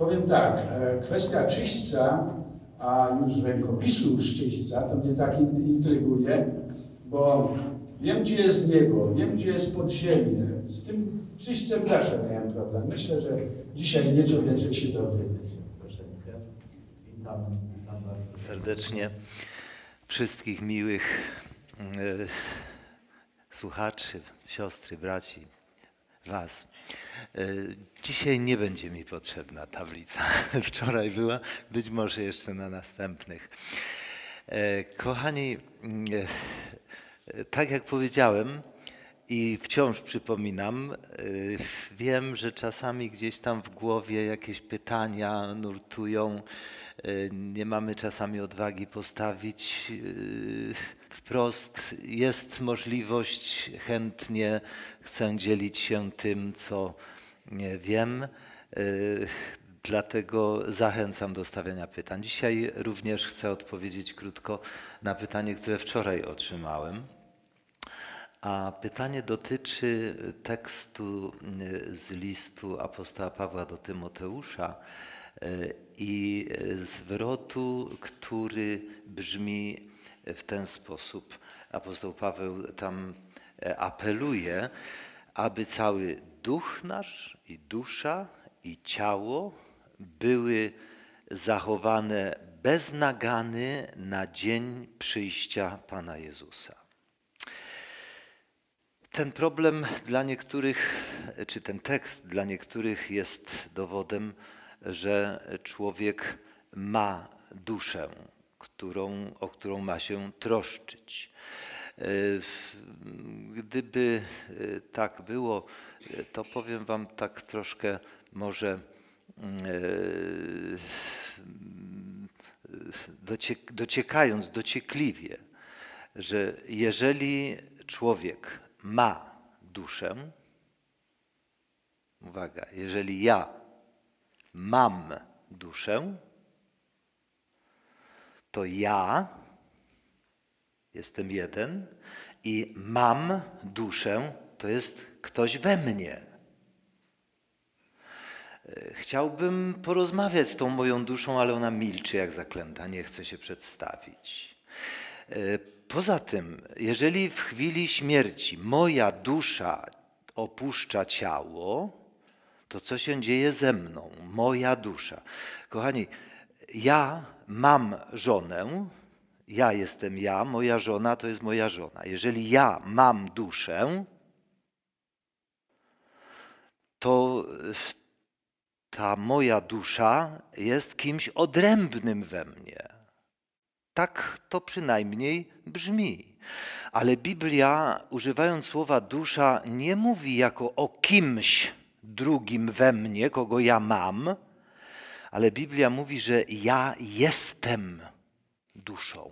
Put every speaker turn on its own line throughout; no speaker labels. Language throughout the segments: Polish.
Powiem tak, e, kwestia czyśćca, a już rękopisu z czyśćca, to mnie tak intryguje, bo wiem, gdzie jest niebo, wiem, gdzie jest podziemie. Z tym czyśćcem zawsze miałem problem. Myślę, że dzisiaj nieco więcej się dowiemy. Witam, witam bardzo serdecznie wszystkich miłych e, słuchaczy, siostry, braci, Was. E, dzisiaj nie będzie mi potrzebna tablica. Wczoraj była, być może jeszcze na następnych. E, kochani, e, tak jak powiedziałem i wciąż przypominam, wiem, że czasami gdzieś tam w głowie jakieś pytania nurtują, nie mamy czasami odwagi postawić wprost jest możliwość, chętnie chcę dzielić się tym, co wiem. Y, dlatego zachęcam do stawiania pytań. Dzisiaj również chcę odpowiedzieć krótko na pytanie, które wczoraj otrzymałem. A pytanie dotyczy tekstu y, z listu apostoła Pawła do Tymoteusza y, i zwrotu, który brzmi w ten sposób apostoł Paweł tam e, apeluje, aby cały duch nasz i dusza i ciało były zachowane bez nagany na dzień przyjścia Pana Jezusa. Ten problem dla niektórych, czy ten tekst dla niektórych jest dowodem, że człowiek ma duszę, którą, o którą ma się troszczyć. E, gdyby e, tak było, e, to powiem Wam tak troszkę może dociekając dociekliwie, że jeżeli człowiek ma duszę, uwaga, jeżeli ja mam duszę, to ja jestem jeden i mam duszę, to jest ktoś we mnie. E, chciałbym porozmawiać z tą moją duszą, ale ona milczy jak zaklęta, nie chce się przedstawić. E, poza tym, jeżeli w chwili śmierci moja dusza opuszcza ciało, to co się dzieje ze mną, moja dusza? Kochani, ja mam żonę, ja jestem ja, moja żona to jest moja żona. Jeżeli ja mam duszę, to y, ta moja dusza jest kimś odrębnym we mnie. Tak to przynajmniej brzmi. Ale Biblia, używając słowa dusza, nie mówi jako o kimś drugim we mnie, kogo ja mam, ale Biblia mówi, że ja jestem duszą.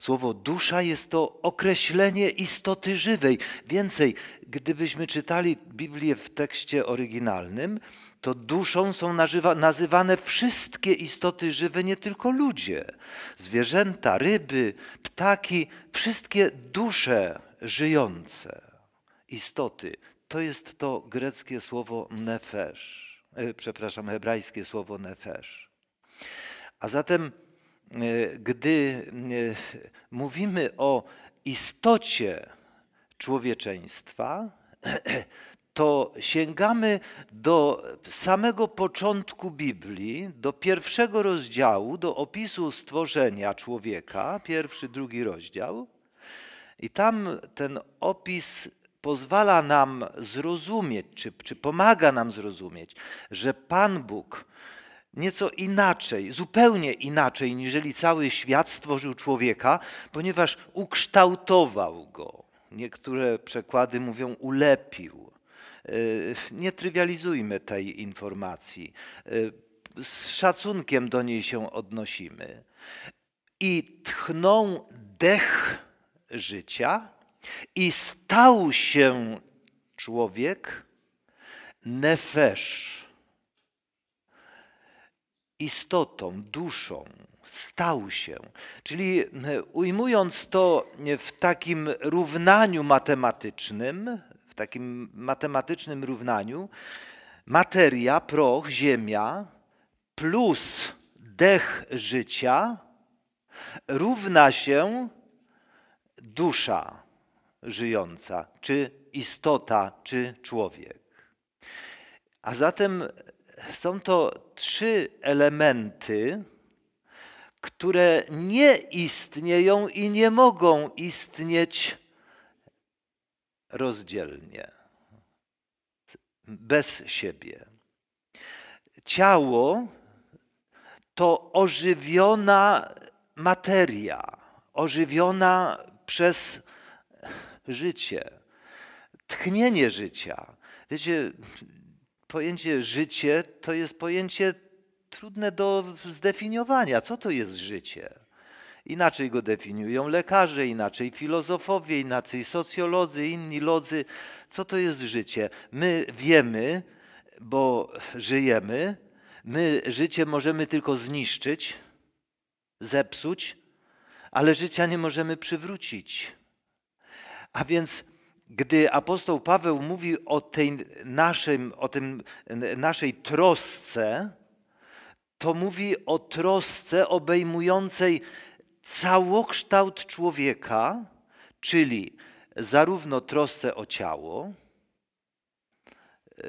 Słowo dusza jest to określenie istoty żywej. Więcej, gdybyśmy czytali Biblię w tekście oryginalnym, to duszą są nazywane wszystkie istoty żywe, nie tylko ludzie. Zwierzęta, ryby, ptaki, wszystkie dusze żyjące, istoty. To jest to greckie słowo nefesh, e, przepraszam, hebrajskie słowo nefesh. A zatem, e, gdy e, mówimy o istocie człowieczeństwa, to sięgamy do samego początku Biblii, do pierwszego rozdziału, do opisu stworzenia człowieka, pierwszy, drugi rozdział. I tam ten opis pozwala nam zrozumieć, czy, czy pomaga nam zrozumieć, że Pan Bóg nieco inaczej, zupełnie inaczej, niżeli cały świat stworzył człowieka, ponieważ ukształtował go. Niektóre przekłady mówią ulepił. E, nie trywializujmy tej informacji. E, z szacunkiem do niej się odnosimy. I tchną dech życia, i stał się człowiek nefesz, istotą, duszą. Stał się. Czyli ujmując to w takim równaniu matematycznym, w takim matematycznym równaniu, materia, proch, ziemia plus dech życia równa się dusza żyjąca, czy istota, czy człowiek. A zatem są to trzy elementy, które nie istnieją i nie mogą istnieć rozdzielnie, bez siebie. Ciało to ożywiona materia, ożywiona przez życie, tchnienie życia. Wiecie, pojęcie życie to jest pojęcie trudne do zdefiniowania. Co to jest życie? Inaczej go definiują lekarze, inaczej filozofowie, inaczej socjolodzy, inni lodzy. Co to jest życie? My wiemy, bo żyjemy. My życie możemy tylko zniszczyć, zepsuć, ale życia nie możemy przywrócić. A więc gdy apostoł Paweł mówi o tej naszym, o tym, naszej trosce, to mówi o trosce obejmującej całokształt człowieka, czyli zarówno trosce o ciało, e,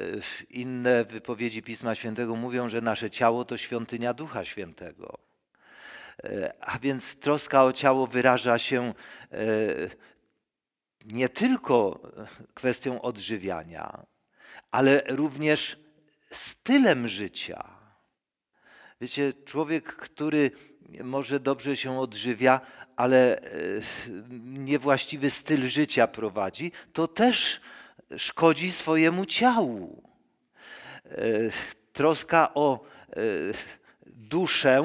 inne wypowiedzi Pisma Świętego mówią, że nasze ciało to świątynia Ducha Świętego. E, a więc troska o ciało wyraża się e, nie tylko e, kwestią odżywiania, ale również stylem życia. Wiecie, człowiek, który może dobrze się odżywia, ale e, niewłaściwy styl życia prowadzi, to też szkodzi swojemu ciału. E, troska o duszę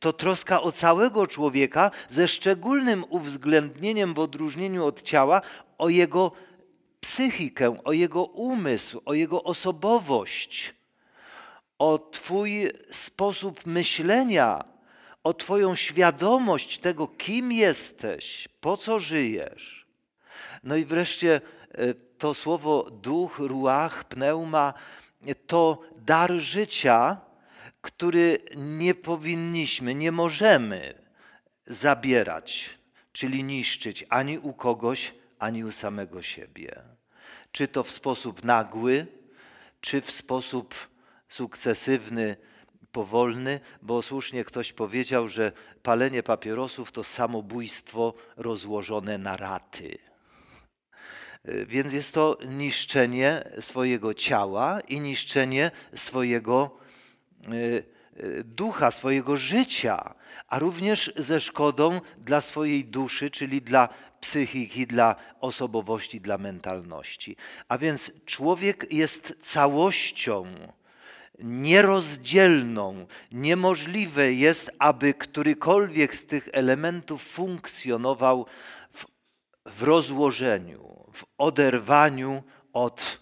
to troska o całego człowieka ze szczególnym uwzględnieniem w odróżnieniu od ciała o jego psychikę, o jego umysł, o jego osobowość, o Twój sposób myślenia, o Twoją świadomość tego, kim jesteś, po co żyjesz. No i wreszcie e, to słowo duch, ruach, pneuma to dar życia który nie powinniśmy, nie możemy zabierać, czyli niszczyć ani u kogoś, ani u samego siebie. Czy to w sposób nagły, czy w sposób sukcesywny, powolny, bo słusznie ktoś powiedział, że palenie papierosów to samobójstwo rozłożone na raty. Więc jest to niszczenie swojego ciała i niszczenie swojego Y, y, ducha, swojego życia, a również ze szkodą dla swojej duszy, czyli dla psychiki, dla osobowości, dla mentalności. A więc człowiek jest całością nierozdzielną. Niemożliwe jest, aby którykolwiek z tych elementów funkcjonował w, w rozłożeniu, w oderwaniu od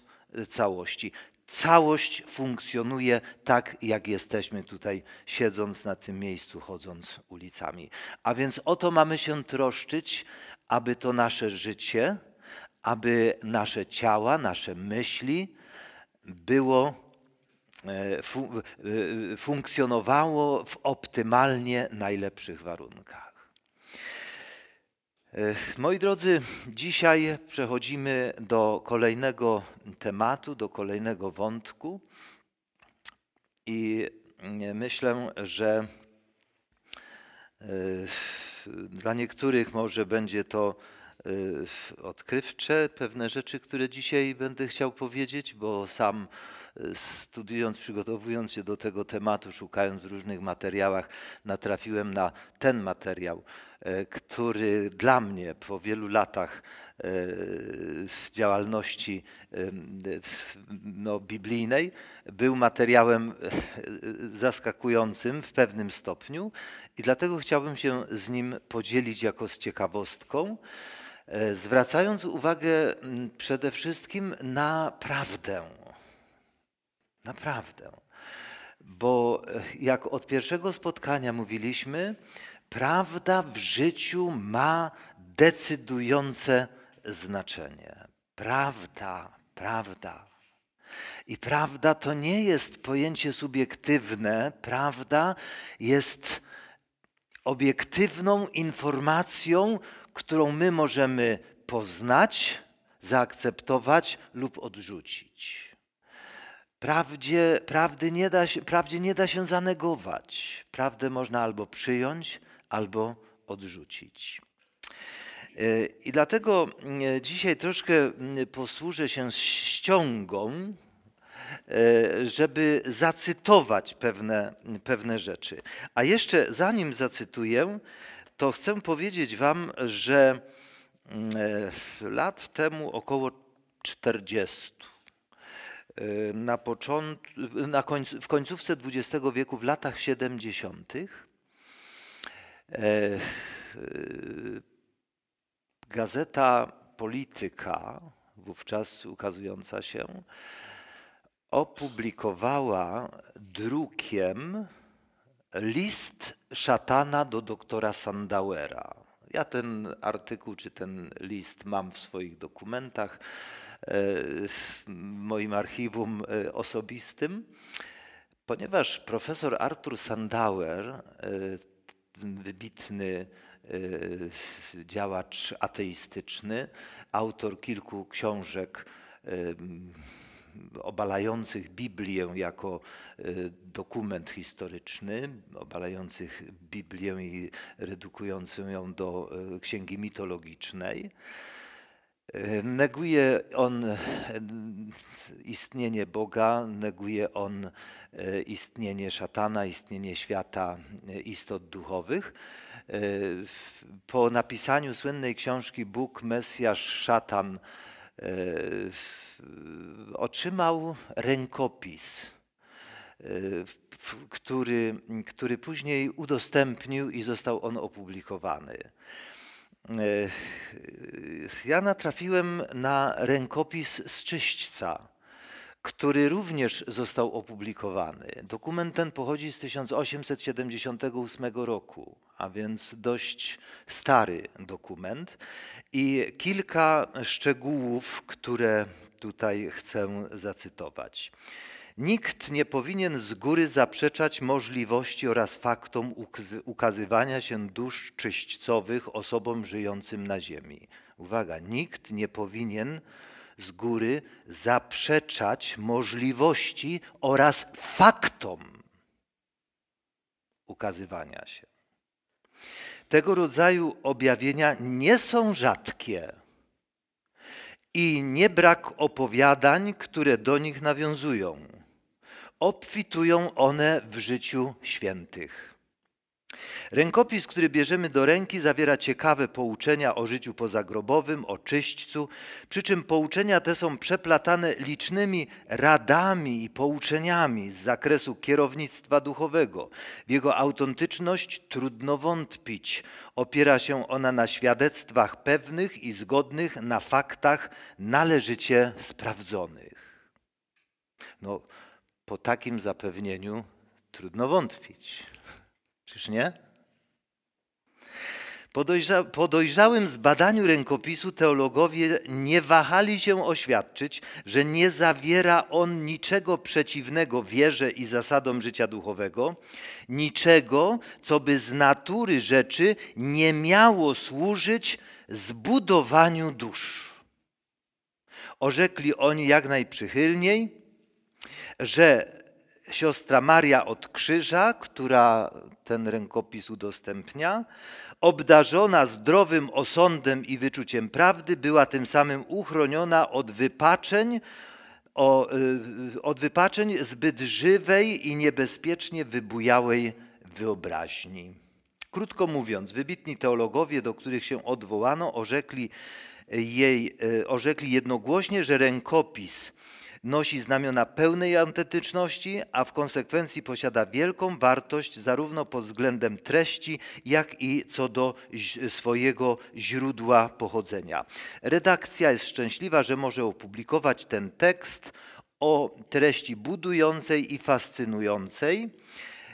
całości całość funkcjonuje tak, jak jesteśmy tutaj siedząc na tym miejscu, chodząc ulicami. A więc o to mamy się troszczyć, aby to nasze życie, aby nasze ciała, nasze myśli było e, e, funkcjonowało w optymalnie najlepszych warunkach. E, moi drodzy, dzisiaj przechodzimy do kolejnego tematu, do kolejnego wątku i e, myślę, że e, dla niektórych może będzie to odkrywcze, pewne rzeczy, które dzisiaj będę chciał powiedzieć, bo sam studiując, przygotowując się do tego tematu, szukając w różnych materiałach, natrafiłem na ten materiał. E, który dla mnie po wielu latach e, działalności e, no, biblijnej był materiałem zaskakującym w pewnym stopniu i dlatego chciałbym się z nim podzielić jako z ciekawostką, zwracając uwagę przede wszystkim na prawdę. Na prawdę. Bo jak od pierwszego spotkania mówiliśmy, prawda w życiu ma decydujące znaczenie. Prawda, prawda. I prawda to nie jest pojęcie subiektywne, prawda jest obiektywną informacją, którą my możemy poznać, zaakceptować lub odrzucić. Prawdzie, prawdy nie da się, prawdzie nie da się zanegować. Prawdę można albo przyjąć, albo odrzucić. Y, I dlatego y, dzisiaj troszkę y, posłużę się ściągą, żeby zacytować pewne, pewne rzeczy. A jeszcze zanim zacytuję, to chcę powiedzieć Wam, że lat temu około 40. Na począt, na końc, w końcówce XX wieku, w latach 70., E, e, Gazeta Polityka, wówczas ukazująca się, opublikowała drukiem list szatana do doktora Sandauera. Ja ten artykuł czy ten list mam w swoich dokumentach, e, w moim archiwum osobistym, ponieważ profesor Artur Sandauer wybitny y, działacz ateistyczny, autor kilku książek y, obalających Biblię jako y, dokument historyczny, obalających Biblię i redukującą ją do księgi mitologicznej. Neguje on e, istnienie Boga, neguje on e, istnienie szatana, istnienie świata e, istot duchowych. Po napisaniu słynnej książki Bóg, Mesjasz, Szatan otrzymał rękopis, który, który później udostępnił i został on opublikowany. E, ja natrafiłem na rękopis z Czyśćca, który również został opublikowany. Dokument ten pochodzi z 1878 roku, a więc dość stary dokument. I kilka szczegółów, które tutaj chcę zacytować. Nikt nie powinien z góry zaprzeczać możliwości oraz faktom ukazywania się dusz czyśćcowych osobom żyjącym na ziemi. Uwaga, nikt nie powinien z góry zaprzeczać możliwości oraz faktom ukazywania się. Tego rodzaju objawienia nie są rzadkie i nie brak opowiadań, które do nich nawiązują obfitują one w życiu świętych. Rękopis, który bierzemy do ręki, zawiera ciekawe pouczenia o życiu pozagrobowym, o czyśćcu, przy czym pouczenia te są przeplatane licznymi radami i pouczeniami z zakresu kierownictwa duchowego. W jego autentyczność trudno wątpić. Opiera się ona na świadectwach pewnych i zgodnych na faktach należycie sprawdzonych. No, po takim zapewnieniu trudno wątpić. Czyż nie? Po, dojrza po dojrzałym zbadaniu rękopisu teologowie nie wahali się oświadczyć, że nie zawiera on niczego przeciwnego wierze i zasadom życia duchowego, niczego, co by z natury rzeczy nie miało służyć zbudowaniu dusz. Orzekli oni jak najprzychylniej, że siostra Maria od Krzyża, która ten rękopis udostępnia, obdarzona zdrowym osądem i wyczuciem prawdy, była tym samym uchroniona od wypaczeń, o, y, od wypaczeń zbyt żywej i niebezpiecznie wybujałej wyobraźni. Krótko mówiąc, wybitni teologowie, do których się odwołano, orzekli jej, y, orzekli jednogłośnie, że rękopis nosi znamiona pełnej antetyczności, a w konsekwencji posiada wielką wartość zarówno pod względem treści, jak i co do swojego źródła pochodzenia. Redakcja jest szczęśliwa, że może opublikować ten tekst o treści budującej i fascynującej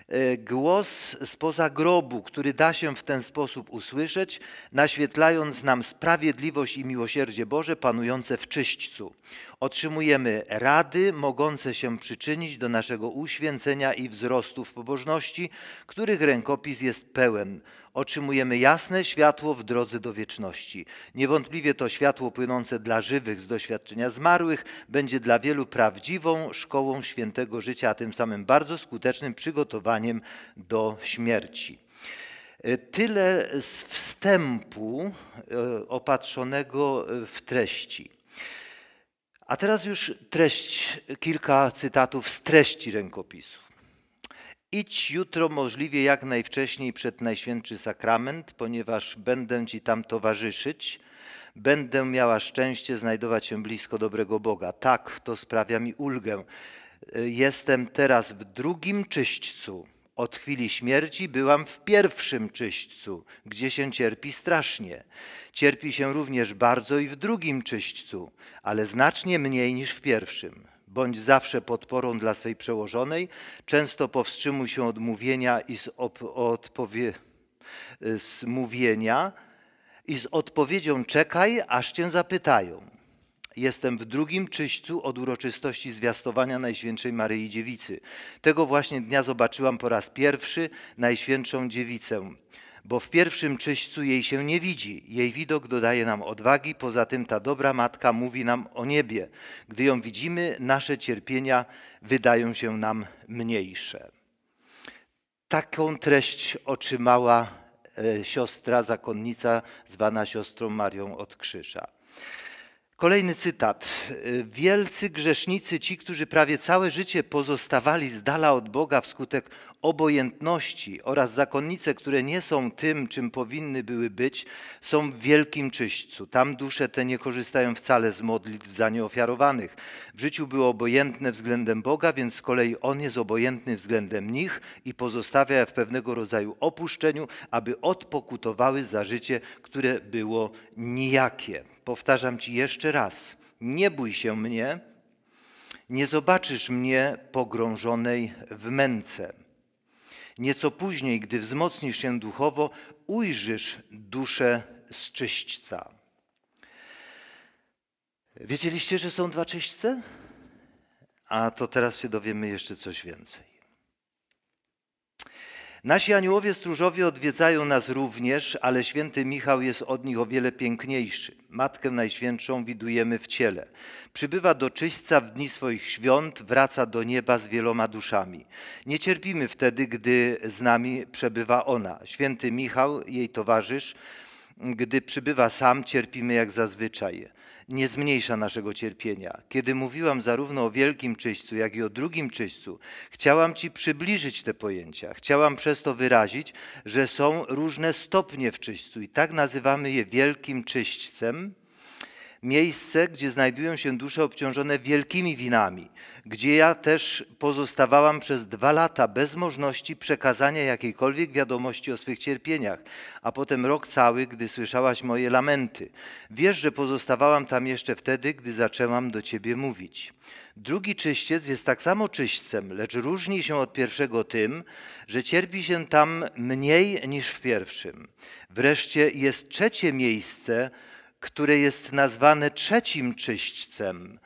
e, głos spoza grobu, który da się w ten sposób usłyszeć, naświetlając nam sprawiedliwość i miłosierdzie Boże panujące w czyśćcu otrzymujemy rady mogące się przyczynić do naszego uświęcenia i wzrostu w pobożności, których rękopis jest pełen. Otrzymujemy jasne światło w drodze do wieczności. Niewątpliwie to światło płynące dla żywych z doświadczenia zmarłych będzie dla wielu prawdziwą szkołą świętego życia, a tym samym bardzo skutecznym przygotowaniem do śmierci. E, tyle z wstępu e, opatrzonego e, w treści. A teraz już treść, kilka cytatów z treści rękopisu. Idź jutro możliwie jak najwcześniej przed Najświętszy Sakrament, ponieważ będę Ci tam towarzyszyć. Będę miała szczęście znajdować się blisko dobrego Boga. Tak, to sprawia mi ulgę. Jestem teraz w drugim czyśćcu od chwili śmierci byłam w pierwszym czyśćcu, gdzie się cierpi strasznie. Cierpi się również bardzo i w drugim czyśćcu, ale znacznie mniej niż w pierwszym. Bądź zawsze podporą dla swej przełożonej, często powstrzymuj się od mówienia i z, odpowie- y, z mówienia i z odpowiedzią czekaj, aż cię zapytają. Jestem w drugim czyśćcu od uroczystości zwiastowania Najświętszej Maryi Dziewicy. Tego właśnie dnia zobaczyłam po raz pierwszy Najświętszą Dziewicę, bo w pierwszym czyśćcu jej się nie widzi. Jej widok dodaje nam odwagi, poza tym ta dobra matka mówi nam o niebie. Gdy ją widzimy, nasze cierpienia wydają się nam mniejsze. Taką treść otrzymała e, siostra zakonnica zwana siostrą Marią od Krzyża. Kolejny cytat. Wielcy grzesznicy, ci, którzy prawie całe życie pozostawali z dala od Boga wskutek obojętności oraz zakonnice, które nie są tym, czym powinny były być, są w wielkim czyśćcu. Tam dusze te nie korzystają wcale z modlitw za nieofiarowanych. W życiu były obojętne względem Boga, więc z kolei On jest obojętny względem nich i pozostawia je w pewnego rodzaju opuszczeniu, aby odpokutowały za życie, które było nijakie powtarzam Ci jeszcze raz, nie bój się mnie, nie zobaczysz mnie pogrążonej w męce. Nieco później, gdy wzmocnisz się duchowo, ujrzysz duszę z czyśćca. Wiedzieliście, że są dwa czyśćce? A to teraz się dowiemy jeszcze coś więcej. Nasi aniołowie stróżowie odwiedzają nas również, ale święty Michał jest od nich o wiele piękniejszy. Matkę Najświętszą widujemy w ciele. Przybywa do czyśćca w dni swoich świąt, wraca do nieba z wieloma duszami. Nie cierpimy wtedy, gdy z nami przebywa ona. Święty Michał, jej towarzysz, gdy przybywa sam, cierpimy jak zazwyczaj nie zmniejsza naszego cierpienia. Kiedy mówiłam zarówno o wielkim czyśćcu, jak i o drugim czyśćcu, chciałam Ci przybliżyć te pojęcia. Chciałam przez to wyrazić, że są różne stopnie w czyśćcu i tak nazywamy je wielkim czyśćcem, Miejsce, gdzie znajdują się dusze obciążone wielkimi winami, gdzie ja też pozostawałam przez dwa lata bez możliwości przekazania jakiejkolwiek wiadomości o swych cierpieniach, a potem rok cały, gdy słyszałaś moje lamenty. Wiesz, że pozostawałam tam jeszcze wtedy, gdy zaczęłam do ciebie mówić. Drugi czyściec jest tak samo czyśćcem, lecz różni się od pierwszego tym, że cierpi się tam mniej niż w pierwszym. Wreszcie jest trzecie miejsce, który jest nazwane trzecim czyśćcem,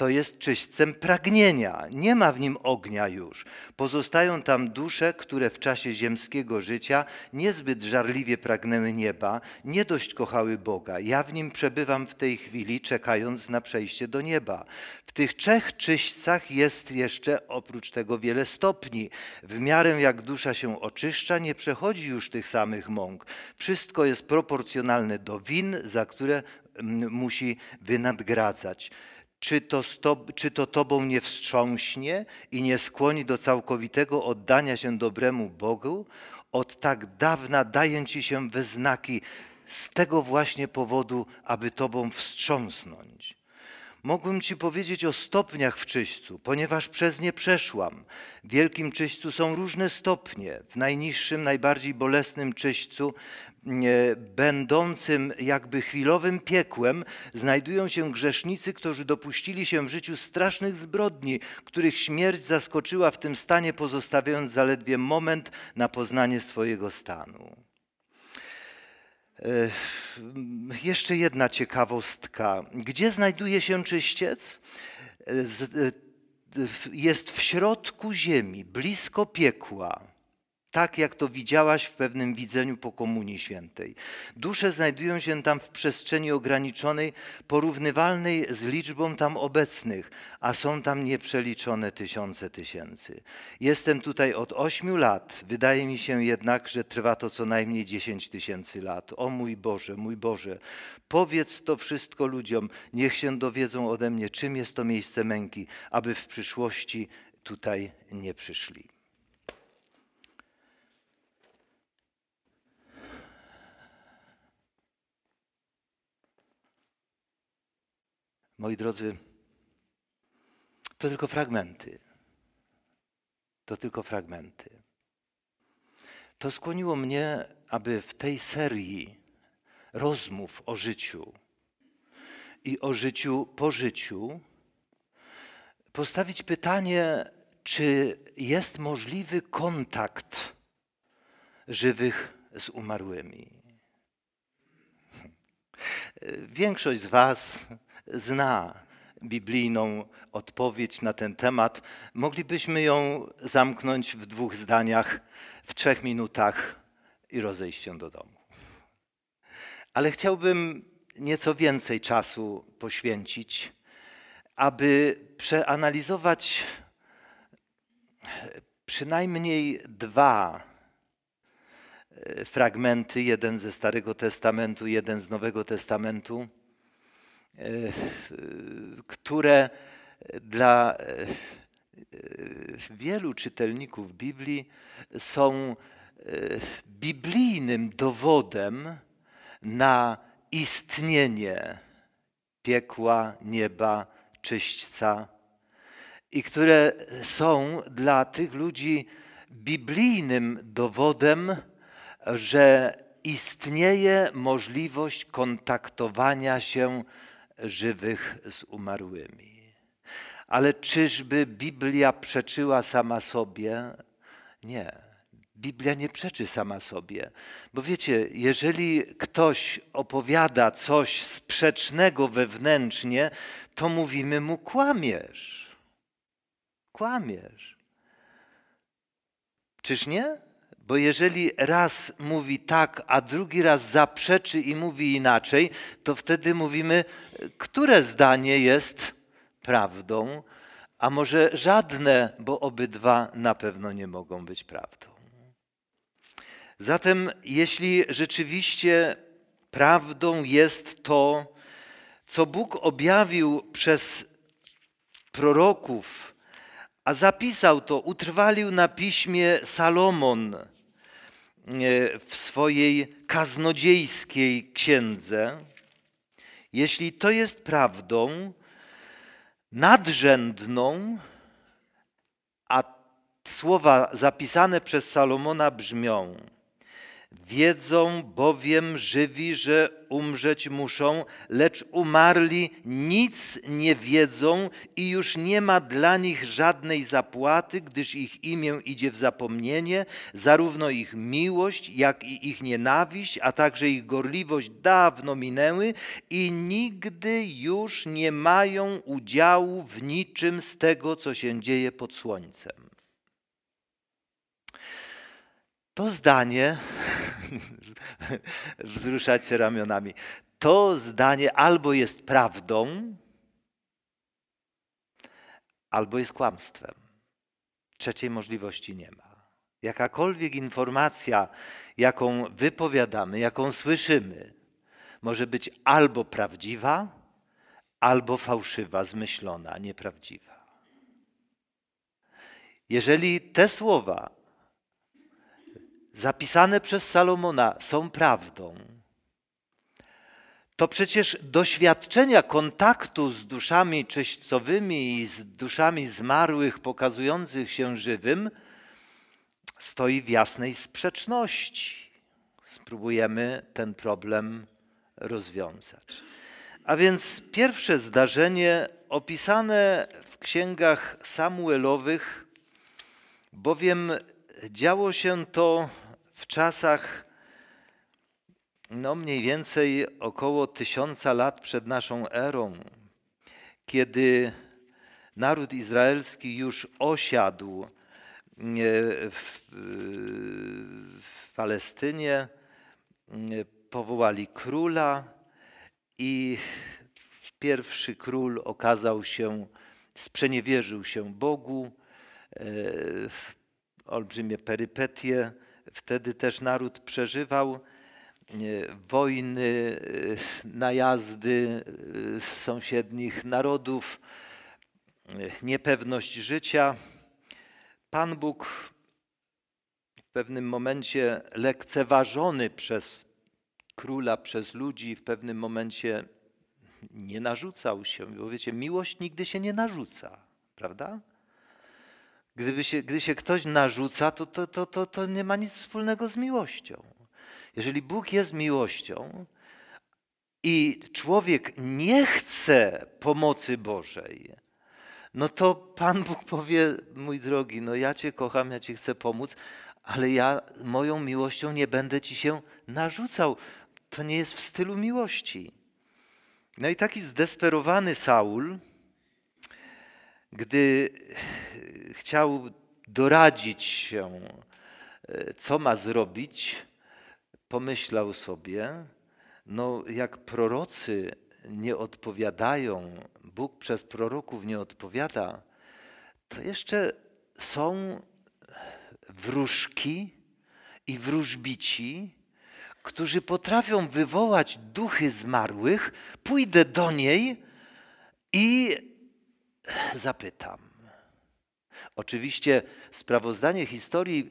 to jest czyśćcem pragnienia. Nie ma w nim ognia już. Pozostają tam dusze, które w czasie ziemskiego życia niezbyt żarliwie pragnęły nieba, nie dość kochały Boga. Ja w nim przebywam w tej chwili, czekając na przejście do nieba. W tych trzech czyśćcach jest jeszcze oprócz tego wiele stopni. W miarę jak dusza się oczyszcza, nie przechodzi już tych samych mąk. Wszystko jest proporcjonalne do win, za które mm, musi wynadgradzać czy to, czy to Tobą nie wstrząśnie i nie skłoni do całkowitego oddania się dobremu Bogu? Od tak dawna daję Ci się we znaki z tego właśnie powodu, aby Tobą wstrząsnąć. Mogłem Ci powiedzieć o stopniach w czyśćcu, ponieważ przez nie przeszłam. W wielkim czyśćcu są różne stopnie. W najniższym, najbardziej bolesnym czyśćcu, mm, e, będącym jakby chwilowym piekłem, znajdują się grzesznicy, którzy dopuścili się w życiu strasznych zbrodni, których śmierć zaskoczyła w tym stanie, pozostawiając zaledwie moment na poznanie swojego stanu. Jeszcze jedna ciekawostka. Gdzie znajduje się czyściec? E, e, jest w środku ziemi, blisko piekła tak jak to widziałaś w pewnym widzeniu po Komunii Świętej. Dusze znajdują się tam w przestrzeni ograniczonej, porównywalnej z liczbą tam obecnych, a są tam nieprzeliczone tysiące tysięcy. Jestem tutaj od ośmiu lat, wydaje mi się jednak, że trwa to co najmniej dziesięć tysięcy lat. O mój Boże, mój Boże, powiedz to wszystko ludziom, niech się dowiedzą ode mnie, czym jest to miejsce męki, aby w przyszłości tutaj nie przyszli. Moi drodzy, to tylko fragmenty. To tylko fragmenty. To skłoniło mnie, aby w tej serii rozmów o życiu i o życiu po życiu postawić pytanie, czy jest możliwy kontakt żywych z umarłymi. Większość z Was zna biblijną odpowiedź na ten temat. Moglibyśmy ją zamknąć w dwóch zdaniach, w trzech minutach i rozejść się do domu. Ale chciałbym nieco więcej czasu poświęcić, aby przeanalizować przynajmniej dwa e, fragmenty, jeden ze Starego Testamentu, jeden z Nowego Testamentu E, które dla e, wielu czytelników Biblii są e, biblijnym dowodem na istnienie piekła, nieba, czyśćca i które są dla tych ludzi biblijnym dowodem, że istnieje możliwość kontaktowania się z żywych z umarłymi. Ale czyżby Biblia przeczyła sama sobie? Nie. Biblia nie przeczy sama sobie. Bo wiecie, jeżeli ktoś opowiada coś sprzecznego wewnętrznie, to mówimy mu kłamiesz. Kłamiesz. Czyż nie? Bo jeżeli raz mówi tak, a drugi raz zaprzeczy i mówi inaczej, to wtedy mówimy, które zdanie jest prawdą, a może żadne, bo obydwa na pewno nie mogą być prawdą. Zatem, jeśli rzeczywiście prawdą jest to, co Bóg objawił przez proroków, a zapisał to, utrwalił na piśmie Salomon, E, w swojej kaznodziejskiej księdze, jeśli to jest prawdą nadrzędną, a słowa zapisane przez Salomona brzmią: Wiedzą bowiem żywi, że umrzeć muszą, lecz umarli nic nie wiedzą i już nie ma dla nich żadnej zapłaty, gdyż ich imię idzie w zapomnienie, zarówno ich miłość, jak i ich nienawiść, a także ich gorliwość dawno minęły i nigdy już nie mają udziału w niczym z tego, co się dzieje pod słońcem. to zdanie, wzruszacie ramionami, to zdanie albo jest prawdą, albo jest kłamstwem. Trzeciej możliwości nie ma. Jakakolwiek informacja, jaką wypowiadamy, jaką słyszymy, może być albo prawdziwa, albo fałszywa, zmyślona, nieprawdziwa. Jeżeli te słowa zapisane przez Salomona są prawdą, to przecież doświadczenia kontaktu z duszami czyśćcowymi i z duszami zmarłych pokazujących się żywym stoi w jasnej sprzeczności. Spróbujemy ten problem rozwiązać. A więc pierwsze zdarzenie opisane w księgach Samuelowych, bowiem Działo się to w czasach no mniej więcej około tysiąca lat przed naszą erą, kiedy naród izraelski już osiadł e, w, w Palestynie, e, powołali króla i pierwszy król okazał się, sprzeniewierzył się Bogu, e, olbrzymie perypetie. Wtedy też naród przeżywał e, wojny, e, najazdy e, sąsiednich narodów, niepewność życia. Pan Bóg w pewnym momencie lekceważony przez króla, przez ludzi, w pewnym momencie nie narzucał się. Bo wiecie, miłość nigdy się nie narzuca, prawda? Gdyby się, gdy się ktoś narzuca, to, to, to, to, to nie ma nic wspólnego z miłością. Jeżeli Bóg jest miłością i człowiek nie chce pomocy Bożej, no to Pan Bóg powie, mój drogi, no ja Cię kocham, ja Ci chcę pomóc, ale ja moją miłością nie będę Ci się narzucał. To nie jest w stylu miłości. No i taki zdesperowany Saul, gdy e, chciał doradzić się, e, co ma zrobić, pomyślał sobie, no jak prorocy nie odpowiadają, Bóg przez proroków nie odpowiada, to jeszcze są wróżki i wróżbici, którzy potrafią wywołać duchy zmarłych, pójdę do niej i zapytam. Oczywiście sprawozdanie historii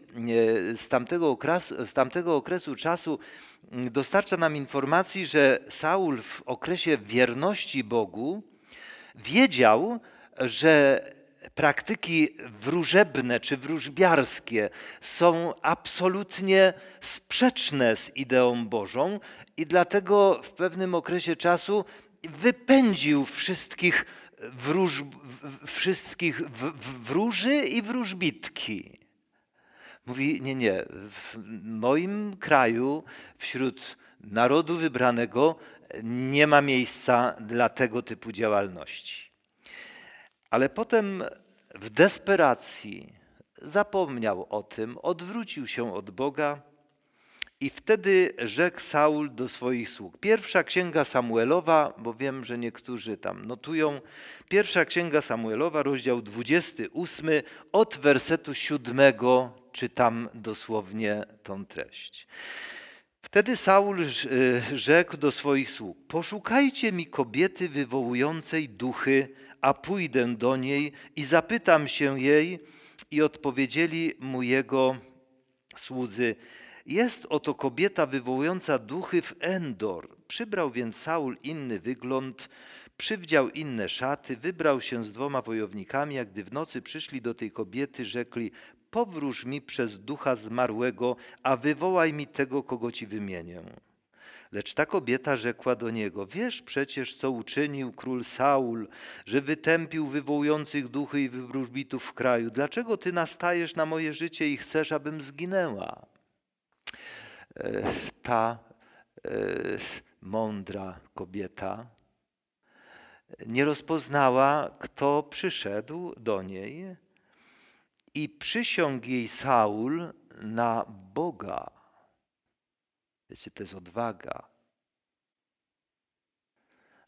e, z tamtego, okresu, z tamtego okresu czasu dostarcza nam informacji, że Saul w okresie wierności Bogu wiedział, że praktyki wróżebne czy wróżbiarskie są absolutnie sprzeczne z ideą Bożą i dlatego w pewnym okresie czasu wypędził wszystkich wróż, wszystkich wróży i wróżbitki. Mówi, nie, nie, w moim kraju, wśród narodu wybranego, nie ma miejsca dla tego typu działalności. Ale potem w desperacji zapomniał o tym, odwrócił się od Boga i wtedy rzekł Saul do swoich sług. Pierwsza księga Samuelowa, bo wiem, że niektórzy tam notują. Pierwsza księga Samuelowa, rozdział 28, od wersetu 7 czytam dosłownie tą treść. Wtedy Saul y, rzekł do swoich sług: Poszukajcie mi kobiety wywołującej duchy, a pójdę do niej i zapytam się jej. I odpowiedzieli mu jego słudzy: jest oto kobieta wywołująca duchy w Endor. Przybrał więc Saul inny wygląd, przywdział inne szaty, wybrał się z dwoma wojownikami, a gdy w nocy przyszli do tej kobiety, rzekli, powróż mi przez ducha zmarłego, a wywołaj mi tego, kogo ci wymienię. Lecz ta kobieta rzekła do niego: Wiesz przecież, co uczynił król Saul, że wytępił wywołujących duchy i wywróżbitów w kraju. Dlaczego ty nastajesz na moje życie i chcesz, abym zginęła? E, ta e, mądra kobieta nie rozpoznała, kto przyszedł do niej i przysiągł jej Saul na Boga. Wiecie, to jest odwaga.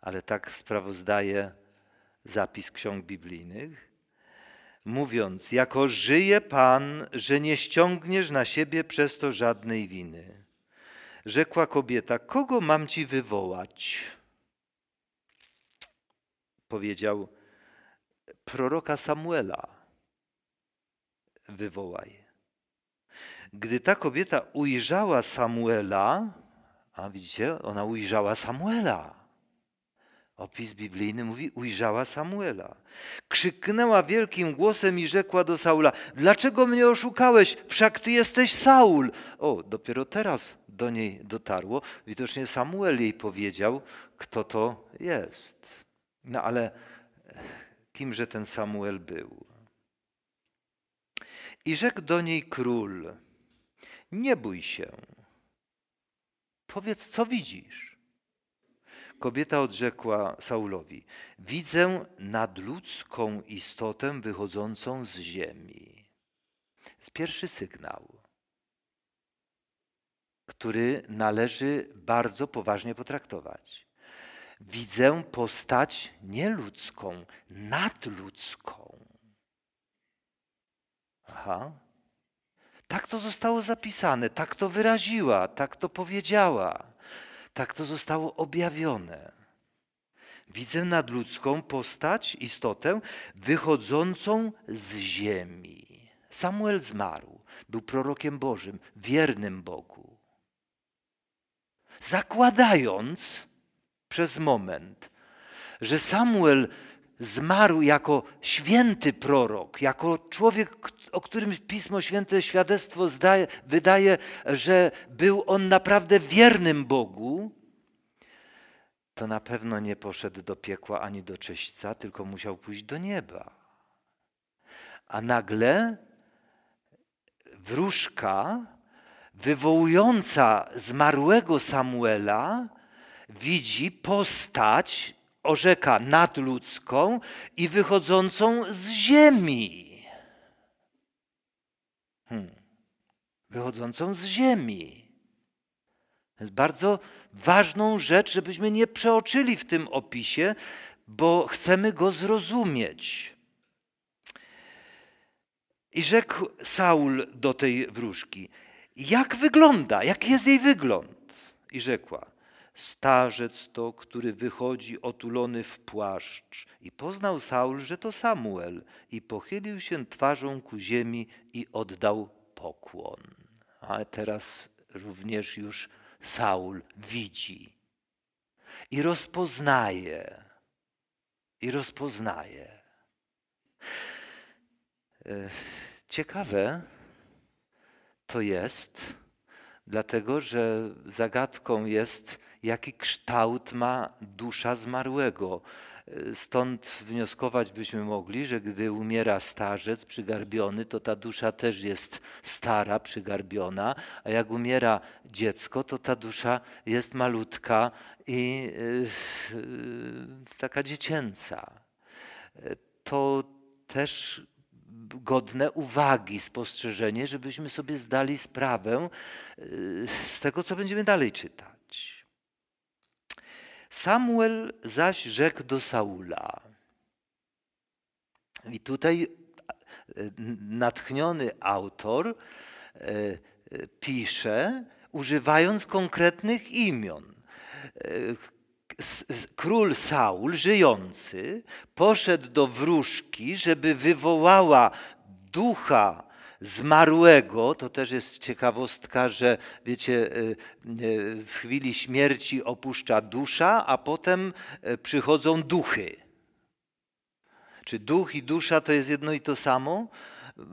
Ale tak sprawozdaje zapis ksiąg biblijnych mówiąc: Jako żyje Pan, że nie ściągniesz na siebie przez to żadnej winy. Rzekła kobieta: Kogo mam ci wywołać? Powiedział: Proroka Samuela. Wywołaj. Gdy ta kobieta ujrzała Samuela, a widzicie, ona ujrzała Samuela Opis biblijny mówi, ujrzała Samuela. Krzyknęła wielkim głosem i rzekła do Saula, dlaczego mnie oszukałeś? Wszak ty jesteś Saul. O, dopiero teraz do niej dotarło. Widocznie Samuel jej powiedział, kto to jest. No ale e, kimże ten Samuel był? I rzekł do niej król, nie bój się. Powiedz, co widzisz. Kobieta odrzekła Saulowi: Widzę nadludzką istotę wychodzącą z ziemi. Jest pierwszy sygnał, który należy bardzo poważnie potraktować. Widzę postać nieludzką, nadludzką. Aha. Tak to zostało zapisane, tak to wyraziła, tak to powiedziała. Tak to zostało objawione. Widzę nadludzką postać, istotę wychodzącą z ziemi. Samuel zmarł, był prorokiem Bożym, wiernym Bogu. Zakładając przez moment, że Samuel zmarł jako święty prorok, jako człowiek, o którym Pismo Święte świadectwo zdaje, wydaje, że był on naprawdę wiernym Bogu, to na pewno nie poszedł do piekła ani do czyśćca, tylko musiał pójść do nieba. A nagle wróżka wywołująca zmarłego Samuela widzi postać orzeka nadludzką i wychodzącą z ziemi. Hmm. Wychodzącą z ziemi. To jest bardzo ważną rzecz, żebyśmy nie przeoczyli w tym opisie, bo chcemy go zrozumieć. I rzekł Saul do tej wróżki: Jak wygląda? Jaki jest jej wygląd? I rzekła: starzec to, który wychodzi otulony w płaszcz. I poznał Saul, że to Samuel, i pochylił się twarzą ku ziemi i oddał pokłon. A teraz również już Saul widzi i rozpoznaje, i rozpoznaje. E, ciekawe to jest, dlatego że zagadką jest, jaki kształt ma dusza zmarłego. E, stąd wnioskować byśmy mogli, że gdy umiera starzec przygarbiony, to ta dusza też jest stara, przygarbiona, a jak umiera dziecko, to ta dusza jest malutka i e, e, taka dziecięca. To też godne uwagi, spostrzeżenie, żebyśmy sobie zdali sprawę z tego, co będziemy dalej czytać. Samuel zaś rzekł do Saula. I tutaj e, natchniony autor e, pisze, używając konkretnych imion. E, król Saul, żyjący, poszedł do wróżki, żeby wywołała ducha zmarłego, to też jest ciekawostka, że wiecie, y, y, w chwili śmierci opuszcza dusza, a potem y, przychodzą duchy. Czy duch i dusza to jest jedno i to samo?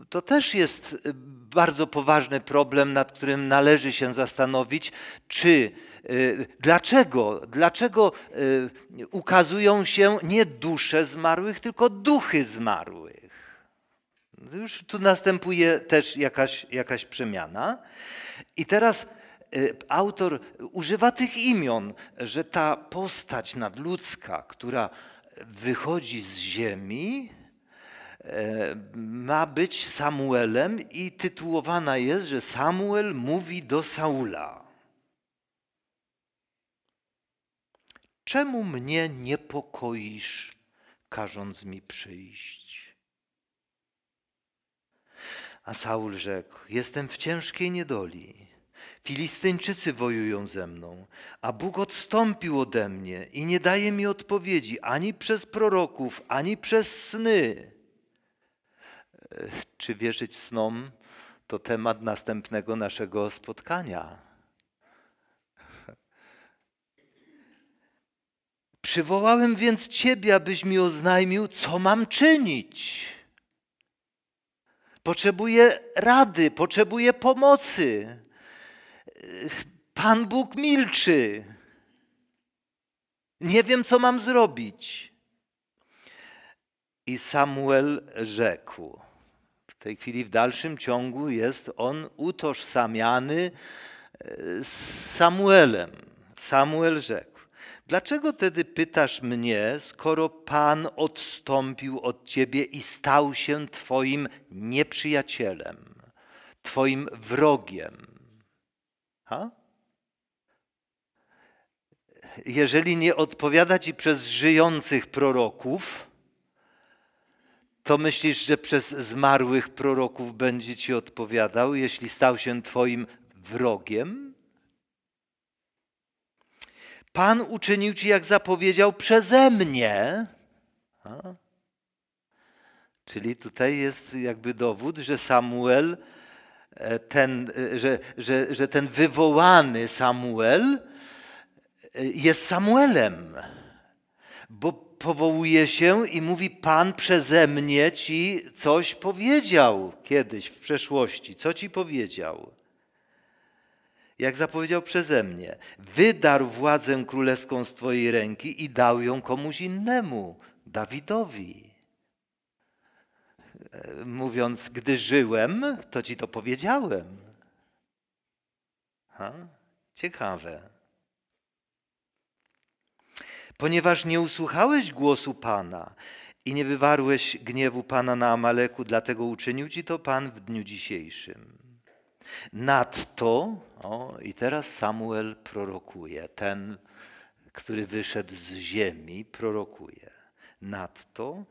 To też jest bardzo poważny problem, nad którym należy się zastanowić, czy dlaczego, dlaczego ukazują się nie dusze zmarłych, tylko duchy zmarłych. Już tu następuje też jakaś, jakaś przemiana. I teraz y, autor używa tych imion, że ta postać nadludzka, która wychodzi z ziemi, y, ma być Samuelem i tytułowana jest, że Samuel mówi do Saula. Czemu mnie niepokoisz, każąc mi przyjść? A Saul rzekł: Jestem w ciężkiej niedoli. Filistyńczycy wojują ze mną, a Bóg odstąpił ode mnie i nie daje mi odpowiedzi ani przez proroków, ani przez sny. E, czy wierzyć snom to temat następnego naszego spotkania? Przywołałem więc Ciebie, abyś mi oznajmił, co mam czynić potrzebuje rady, potrzebuje pomocy. Pan Bóg milczy. Nie wiem, co mam zrobić. I Samuel rzekł. W tej chwili w dalszym ciągu jest on utożsamiany e, z Samuelem. Samuel rzekł. Dlaczego tedy pytasz mnie, skoro Pan odstąpił od ciebie i stał się twoim nieprzyjacielem, twoim wrogiem? Ha? Jeżeli nie odpowiada ci przez żyjących proroków, to myślisz, że przez zmarłych proroków będzie ci odpowiadał, jeśli stał się twoim wrogiem? Pan uczynił ci, jak zapowiedział, przeze mnie. A? Czyli tutaj jest jakby dowód, że Samuel, e, ten, e, że, że, że ten wywołany Samuel e, jest Samuelem, bo powołuje się i mówi: Pan przeze mnie ci coś powiedział kiedyś w przeszłości. Co ci powiedział? jak zapowiedział przeze mnie, wydarł władzę królewską z Twojej ręki i dał ją komuś innemu, Dawidowi. E, mówiąc, gdy żyłem, to ci to powiedziałem. Ha? Ciekawe. Ponieważ nie usłuchałeś głosu Pana i nie wywarłeś gniewu Pana na Amaleku, dlatego uczynił ci to Pan w dniu dzisiejszym. Nadto o, I teraz Samuel prorokuje, ten, który wyszedł z ziemi, prorokuje. Nadto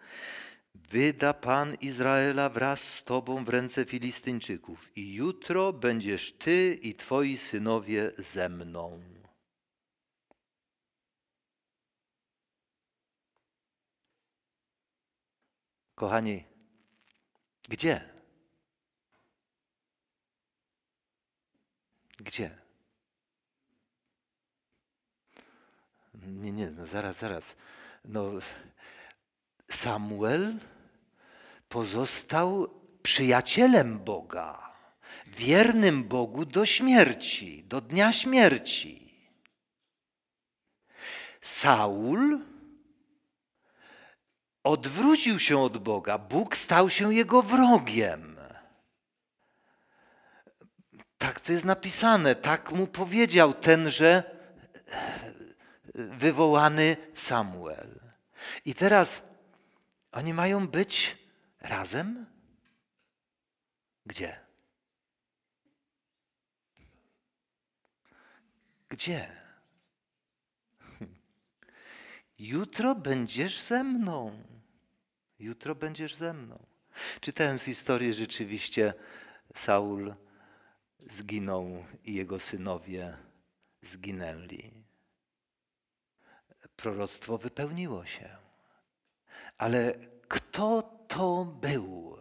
wyda Pan Izraela wraz z Tobą w ręce Filistyńczyków i jutro będziesz Ty i Twoi synowie ze mną. Kochani, gdzie? Gdzie? Nie, nie, no zaraz, zaraz. No, Samuel pozostał przyjacielem Boga, wiernym Bogu do śmierci, do dnia śmierci. Saul odwrócił się od Boga, Bóg stał się jego wrogiem. Tak to jest napisane, tak mu powiedział tenże wywołany Samuel. I teraz oni mają być razem? Gdzie? Gdzie? Jutro będziesz ze mną. Jutro będziesz ze mną. Czytając historię, rzeczywiście Saul zginął i jego synowie zginęli. Proroctwo wypełniło się. Ale kto to był?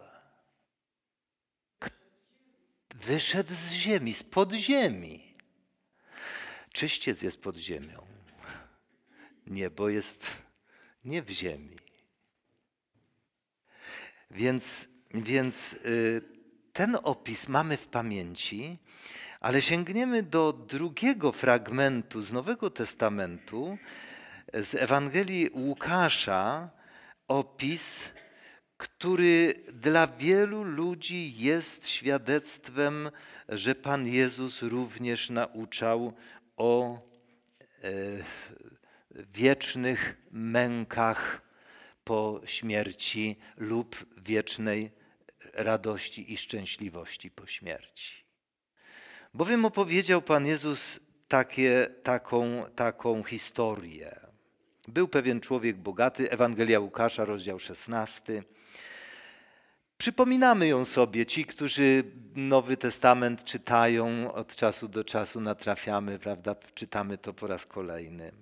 Wyszedł z ziemi, z podziemi. Czyściec jest pod ziemią. Niebo jest nie w ziemi. Więc, więc y, ten opis mamy w pamięci, ale sięgniemy do drugiego fragmentu z Nowego Testamentu, z Ewangelii Łukasza, opis, który dla wielu ludzi jest świadectwem, że Pan Jezus również nauczał o e, wiecznych mękach po śmierci lub wiecznej radości i szczęśliwości po śmierci. Bowiem opowiedział Pan Jezus takie, taką, taką historię. Był pewien człowiek bogaty, Ewangelia Łukasza, rozdział 16. Przypominamy ją sobie, ci, którzy Nowy Testament czytają od czasu do czasu, natrafiamy, prawda, czytamy to po raz kolejny.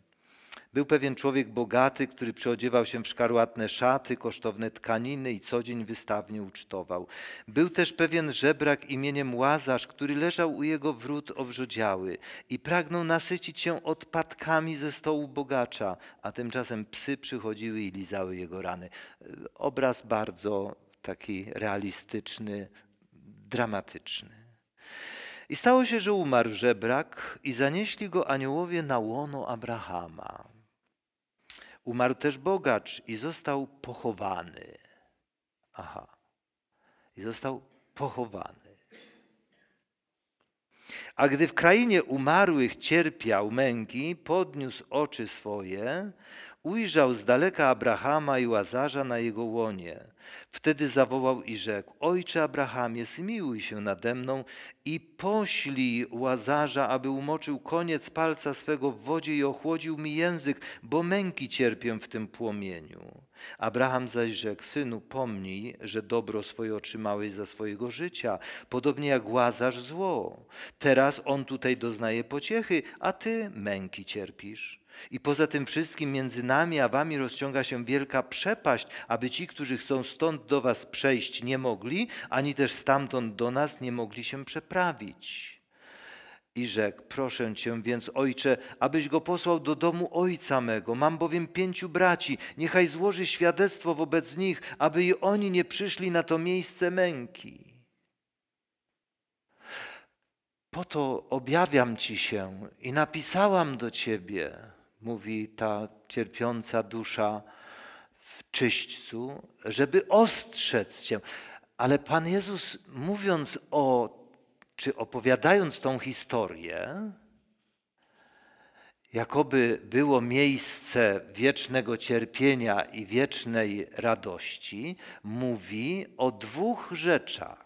Był pewien człowiek bogaty, który przyodziewał się w szkarłatne szaty, kosztowne tkaniny i co dzień wystawnie ucztował. Był też pewien żebrak imieniem Łazarz, który leżał u jego wrót owrzodziały i pragnął nasycić się odpadkami ze stołu bogacza, a tymczasem psy przychodziły i lizały jego rany. Obraz bardzo taki realistyczny, dramatyczny. I stało się, że umarł żebrak i zanieśli go aniołowie na łono Abrahama. Umarł też bogacz i został pochowany. Aha. I został pochowany. A gdy w krainie umarłych cierpiał męki, podniósł oczy swoje, ujrzał z daleka Abrahama i Łazarza na jego łonie. Wtedy zawołał i rzekł: Ojcze Abrahamie, zmiłuj się nade mną i poślij Łazarza, aby umoczył koniec palca swego w wodzie i ochłodził mi język, bo męki cierpię w tym płomieniu. Abraham zaś rzekł: Synu, pomnij, że dobro swoje otrzymałeś za swojego życia, podobnie jak Łazarz zło. Teraz on tutaj doznaje pociechy, a ty męki cierpisz. I poza tym wszystkim między nami a wami rozciąga się wielka przepaść, aby ci, którzy chcą stąd do was przejść, nie mogli, ani też stamtąd do nas nie mogli się przeprawić. I rzekł, proszę cię więc, ojcze, abyś go posłał do domu ojca mego. Mam bowiem pięciu braci, niechaj złoży świadectwo wobec nich, aby i oni nie przyszli na to miejsce męki. Po to objawiam ci się i napisałam do ciebie mówi ta cierpiąca dusza w czyśćcu, żeby ostrzec cię. Ale Pan Jezus, mówiąc o, czy opowiadając tą historię, jakoby było miejsce wiecznego cierpienia i wiecznej radości, mówi o dwóch rzeczach.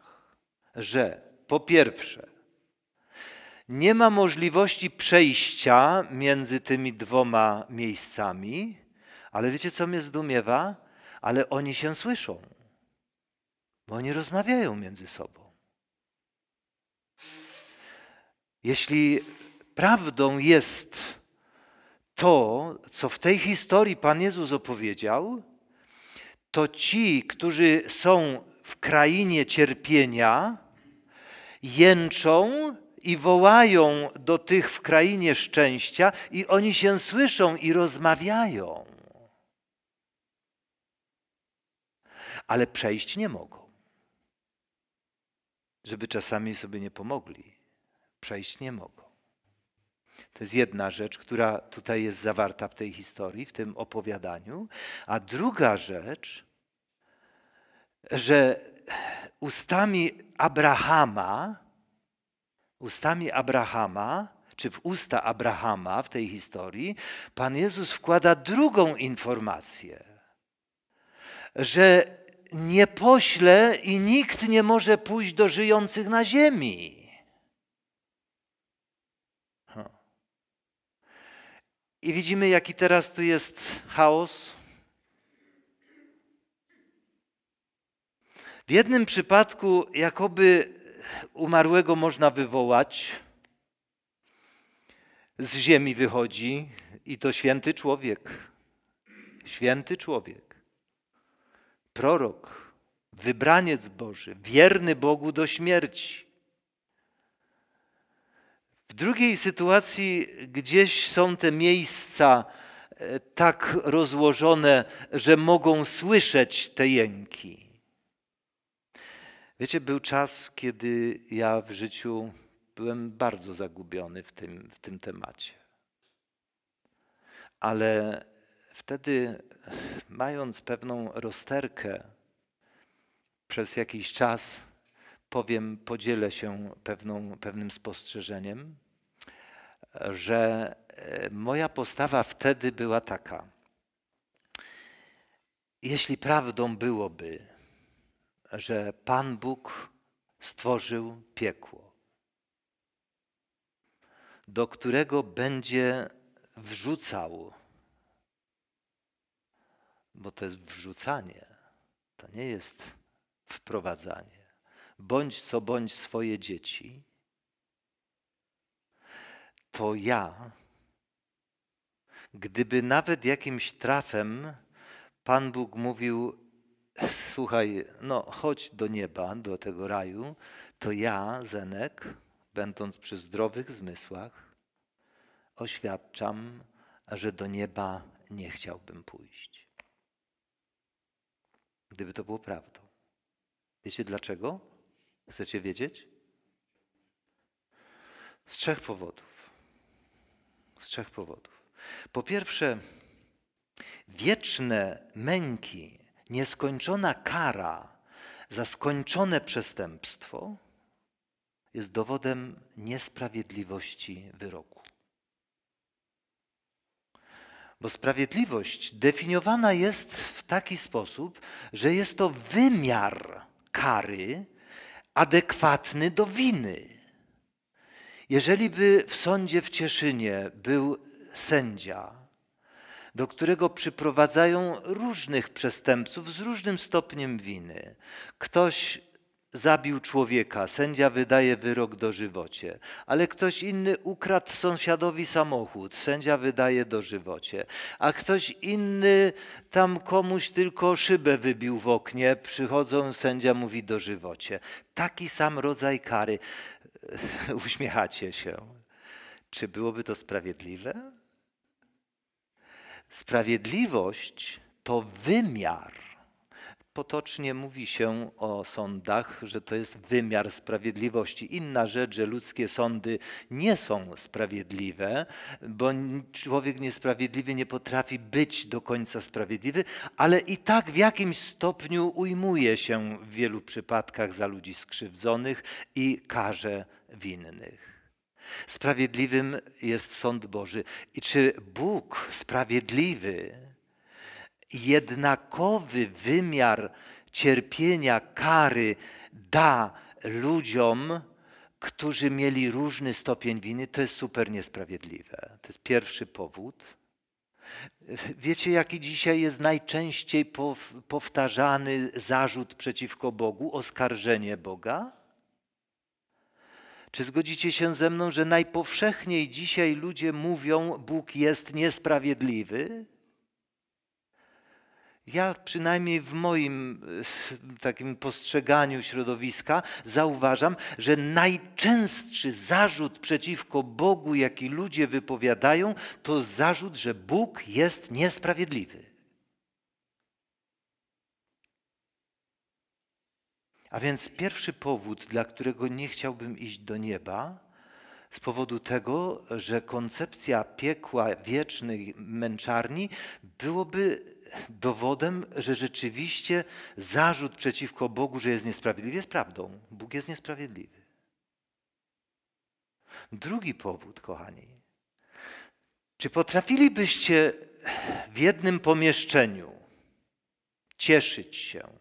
Że po pierwsze, nie ma możliwości przejścia między tymi dwoma miejscami, ale wiecie, co mnie zdumiewa? Ale oni się słyszą, bo oni rozmawiają między sobą. Jeśli prawdą jest to, co w tej historii Pan Jezus opowiedział, to ci, którzy są w krainie cierpienia, jęczą i wołają do tych w krainie szczęścia, i oni się słyszą i rozmawiają. Ale przejść nie mogą. Żeby czasami sobie nie pomogli, przejść nie mogą. To jest jedna rzecz, która tutaj jest zawarta w tej historii, w tym opowiadaniu. A druga rzecz, że ustami Abrahama, Ustami Abrahama, czy w usta Abrahama w tej historii, Pan Jezus wkłada drugą informację, że nie pośle i nikt nie może pójść do żyjących na ziemi. Hmm. I widzimy, jaki teraz tu jest chaos. W jednym przypadku, jakoby umarłego można wywołać, z ziemi wychodzi i to święty człowiek. Święty człowiek. Prorok, wybraniec Boży, wierny Bogu do śmierci. W drugiej sytuacji gdzieś są te miejsca e, tak rozłożone, że mogą słyszeć te jęki. Wiecie, był czas, kiedy ja w życiu byłem bardzo zagubiony w tym, w tym temacie. Ale wtedy, mając pewną rozterkę przez jakiś czas, powiem, podzielę się pewną, pewnym spostrzeżeniem, że e, moja postawa wtedy była taka. Jeśli prawdą byłoby, że Pan Bóg stworzył piekło, do którego będzie wrzucał, bo to jest wrzucanie, to nie jest wprowadzanie. Bądź co bądź swoje dzieci, to ja, gdyby nawet jakimś trafem Pan Bóg mówił, słuchaj, no chodź do nieba, do tego raju, to ja, Zenek, będąc przy zdrowych zmysłach, oświadczam, że do nieba nie chciałbym pójść. Gdyby to było prawdą. Wiecie dlaczego? Chcecie wiedzieć? Z trzech powodów. Z trzech powodów. Po pierwsze, wieczne męki Nieskończona kara za skończone przestępstwo jest dowodem niesprawiedliwości wyroku. Bo sprawiedliwość definiowana jest w taki sposób, że jest to wymiar kary adekwatny do winy. Jeżeli by w sądzie w Cieszynie był sędzia, do którego przyprowadzają różnych przestępców z różnym stopniem winy. Ktoś zabił człowieka, sędzia wydaje wyrok dożywocie, ale ktoś inny ukradł sąsiadowi samochód, sędzia wydaje dożywocie, a ktoś inny tam komuś tylko szybę wybił w oknie, przychodzą, sędzia mówi dożywocie. Taki sam rodzaj kary. Uśmiechacie się. Czy byłoby to sprawiedliwe? Sprawiedliwość to wymiar. Potocznie mówi się o sądach, że to jest wymiar sprawiedliwości. Inna rzecz, że ludzkie sądy nie są sprawiedliwe, bo człowiek niesprawiedliwy nie potrafi być do końca sprawiedliwy, ale i tak w jakimś stopniu ujmuje się w wielu przypadkach za ludzi skrzywdzonych i karze winnych. Sprawiedliwym jest sąd Boży. I czy Bóg sprawiedliwy, jednakowy wymiar cierpienia, kary da ludziom, którzy mieli różny stopień winy, to jest super niesprawiedliwe. To jest pierwszy powód. Wiecie, jaki dzisiaj jest najczęściej powtarzany zarzut przeciwko Bogu, oskarżenie Boga? Czy zgodzicie się ze mną, że najpowszechniej dzisiaj ludzie mówią, Bóg jest niesprawiedliwy? Ja przynajmniej w moim takim postrzeganiu środowiska zauważam, że najczęstszy zarzut przeciwko Bogu, jaki ludzie wypowiadają, to zarzut, że Bóg jest niesprawiedliwy. A więc pierwszy powód, dla którego nie chciałbym iść do nieba, z powodu tego, że koncepcja piekła wiecznej męczarni byłoby dowodem, że rzeczywiście zarzut przeciwko Bogu, że jest niesprawiedliwy, jest prawdą. Bóg jest niesprawiedliwy. Drugi powód, kochani. Czy potrafilibyście w jednym pomieszczeniu cieszyć się,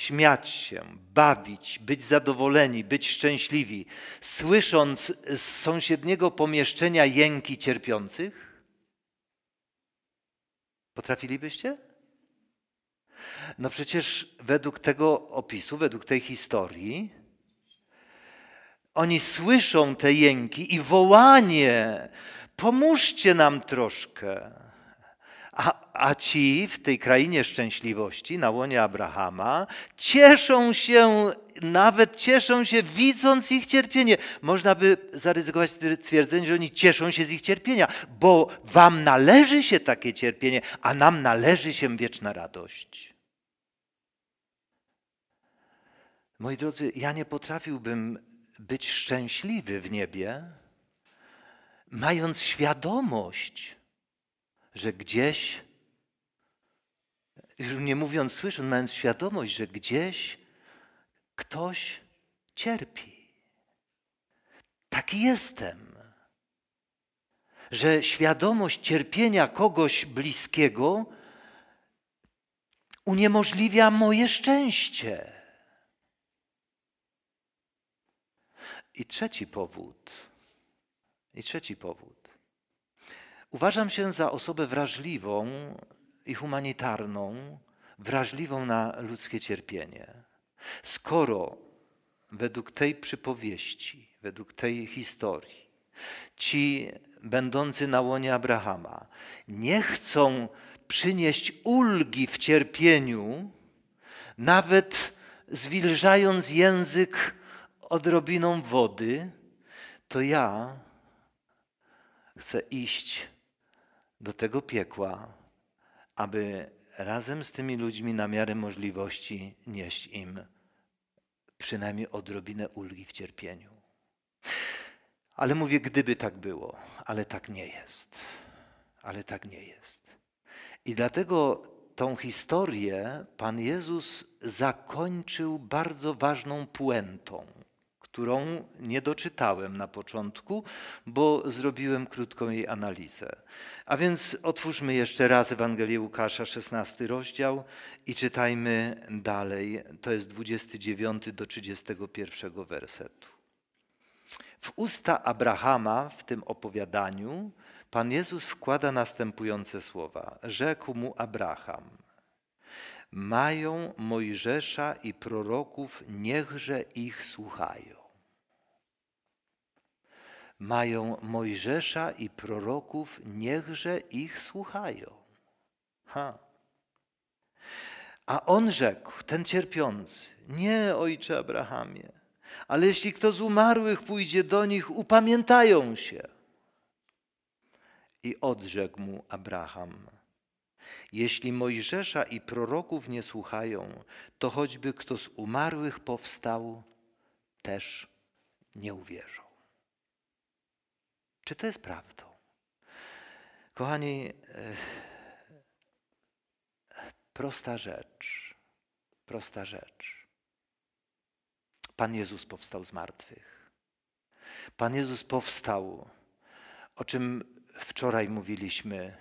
śmiać się, bawić, być zadowoleni, być szczęśliwi, słysząc z sąsiedniego pomieszczenia jęki cierpiących? Potrafilibyście? No przecież według tego opisu, według tej historii, oni słyszą te jęki i wołanie: pomóżcie nam troszkę. A, a ci w tej krainie szczęśliwości, na łonie Abrahama, cieszą się, nawet cieszą się, widząc ich cierpienie. Można by zaryzykować twierdzenie, że oni cieszą się z ich cierpienia, bo wam należy się takie cierpienie, a nam należy się wieczna radość. Moi drodzy, ja nie potrafiłbym być szczęśliwy w niebie, mając świadomość, że gdzieś, już nie mówiąc słysząc, mając świadomość, że gdzieś ktoś cierpi. Taki jestem. Że świadomość cierpienia kogoś bliskiego uniemożliwia moje szczęście. I trzeci powód. I trzeci powód. Uważam się za osobę wrażliwą i humanitarną, wrażliwą na ludzkie cierpienie. Skoro według tej przypowieści, według tej historii, ci będący na łonie Abrahama nie chcą przynieść ulgi w cierpieniu, nawet zwilżając język odrobiną wody, to ja chcę iść do tego piekła, aby razem z tymi ludźmi na miarę możliwości nieść im przynajmniej odrobinę ulgi w cierpieniu. Ale mówię, gdyby tak było, ale tak nie jest. Ale tak nie jest. I dlatego tą historię Pan Jezus zakończył bardzo ważną puentą którą nie doczytałem na początku, bo zrobiłem krótką jej analizę. A więc otwórzmy jeszcze raz Ewangelię Łukasza, 16 rozdział i czytajmy dalej. To jest 29 do 31 wersetu. W usta Abrahama w tym opowiadaniu Pan Jezus wkłada następujące słowa. Rzekł mu Abraham – mają Mojżesza i proroków, niechże ich słuchają mają Mojżesza i proroków, niechże ich słuchają. Ha. A on rzekł, ten cierpiący, nie, ojcze Abrahamie, ale jeśli kto z umarłych pójdzie do nich, upamiętają się. I odrzekł mu Abraham, jeśli Mojżesza i proroków nie słuchają, to choćby kto z umarłych powstał, też nie uwierzą. Czy to jest prawdą? Kochani, e, prosta rzecz, prosta rzecz. Pan Jezus powstał z martwych. Pan Jezus powstał, o czym wczoraj mówiliśmy.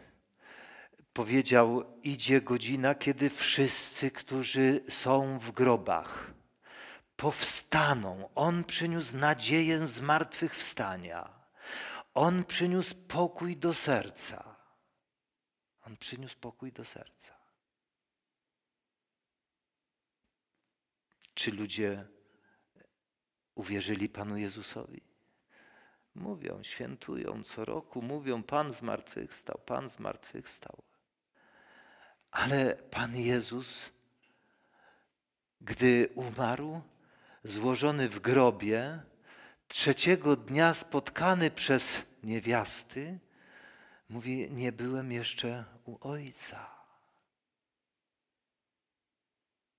Powiedział: Idzie godzina, kiedy wszyscy, którzy są w grobach, powstaną. On przyniósł nadzieję zmartwychwstania. On przyniósł pokój do serca. On przyniósł pokój do serca. Czy ludzie uwierzyli Panu Jezusowi? Mówią, świętują co roku, mówią, Pan zmartwychwstał, Pan zmartwychwstał. Ale Pan Jezus, gdy umarł, złożony w grobie, trzeciego dnia spotkany przez niewiasty, mówi: Nie byłem jeszcze u ojca.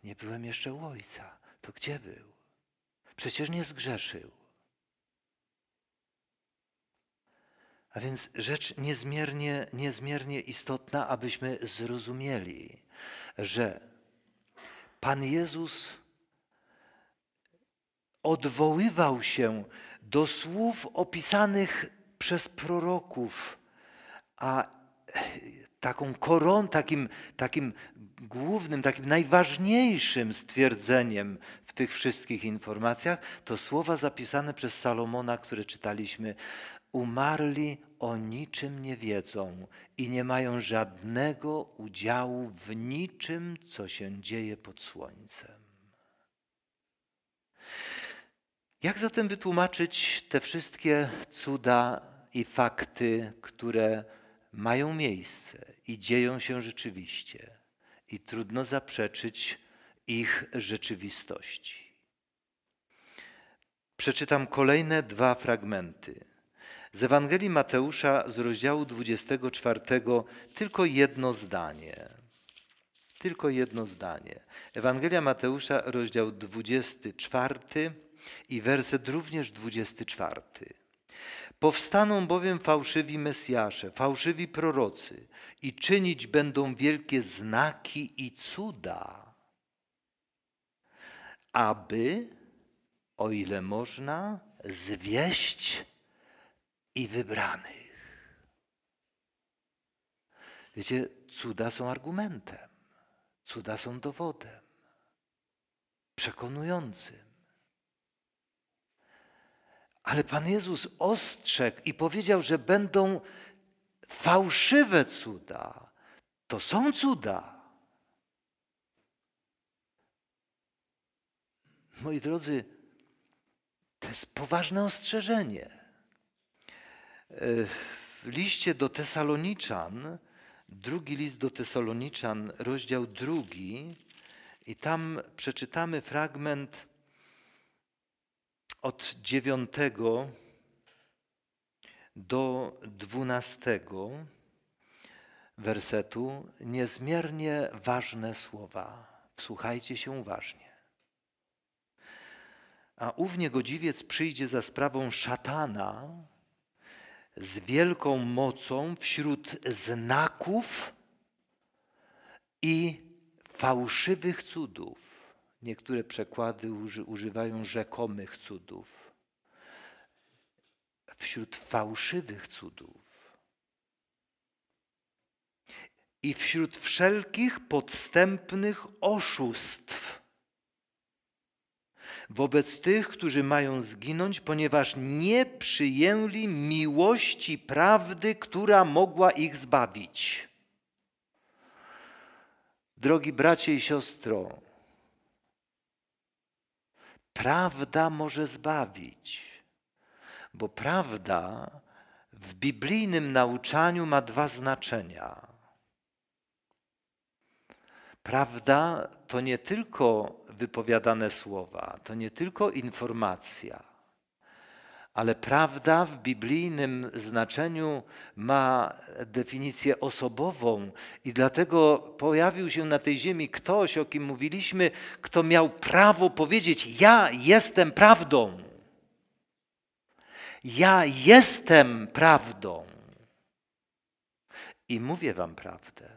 Nie byłem jeszcze u ojca. To gdzie był? Przecież nie zgrzeszył. A więc rzecz niezmiernie, niezmiernie istotna, abyśmy zrozumieli, że Pan Jezus odwoływał się do słów opisanych przez proroków, a e, taką koron, takim, takim głównym, takim najważniejszym stwierdzeniem w tych wszystkich informacjach, to słowa zapisane przez Salomona, które czytaliśmy. Umarli o niczym nie wiedzą i nie mają żadnego udziału w niczym, co się dzieje pod słońcem. Jak zatem wytłumaczyć te wszystkie cuda i fakty, które mają miejsce i dzieją się rzeczywiście, i trudno zaprzeczyć ich rzeczywistości. Przeczytam kolejne dwa fragmenty. Z Ewangelii Mateusza z rozdziału 24 tylko jedno zdanie. Tylko jedno zdanie. Ewangelia Mateusza, rozdział 24 i werset również 24. Powstaną bowiem fałszywi Mesjasze, fałszywi prorocy i czynić będą wielkie znaki i cuda, aby, o ile można, zwieść i wybranych. Wiecie, cuda są argumentem, cuda są dowodem przekonującym. Ale Pan Jezus ostrzegł i powiedział, że będą fałszywe cuda. To są cuda. Moi drodzy, to jest poważne ostrzeżenie. W liście do Tesaloniczan, drugi list do Tesaloniczan, rozdział drugi, i tam przeczytamy fragment od dziewiątego do dwunastego wersetu niezmiernie ważne słowa. Wsłuchajcie się uważnie. A ów niegodziwiec przyjdzie za sprawą szatana z wielką mocą wśród znaków i fałszywych cudów Niektóre przekłady używają rzekomych cudów. Wśród fałszywych cudów i wśród wszelkich podstępnych oszustw wobec tych, którzy mają zginąć, ponieważ nie przyjęli miłości prawdy, która mogła ich zbawić. Drogi bracie i siostro, Prawda może zbawić, bo prawda w biblijnym nauczaniu ma dwa znaczenia. Prawda to nie tylko wypowiadane słowa, to nie tylko informacja, ale prawda w biblijnym znaczeniu ma definicję osobową i dlatego pojawił się na tej ziemi ktoś, o kim mówiliśmy, kto miał prawo powiedzieć: Ja jestem prawdą. Ja jestem prawdą. I mówię Wam prawdę.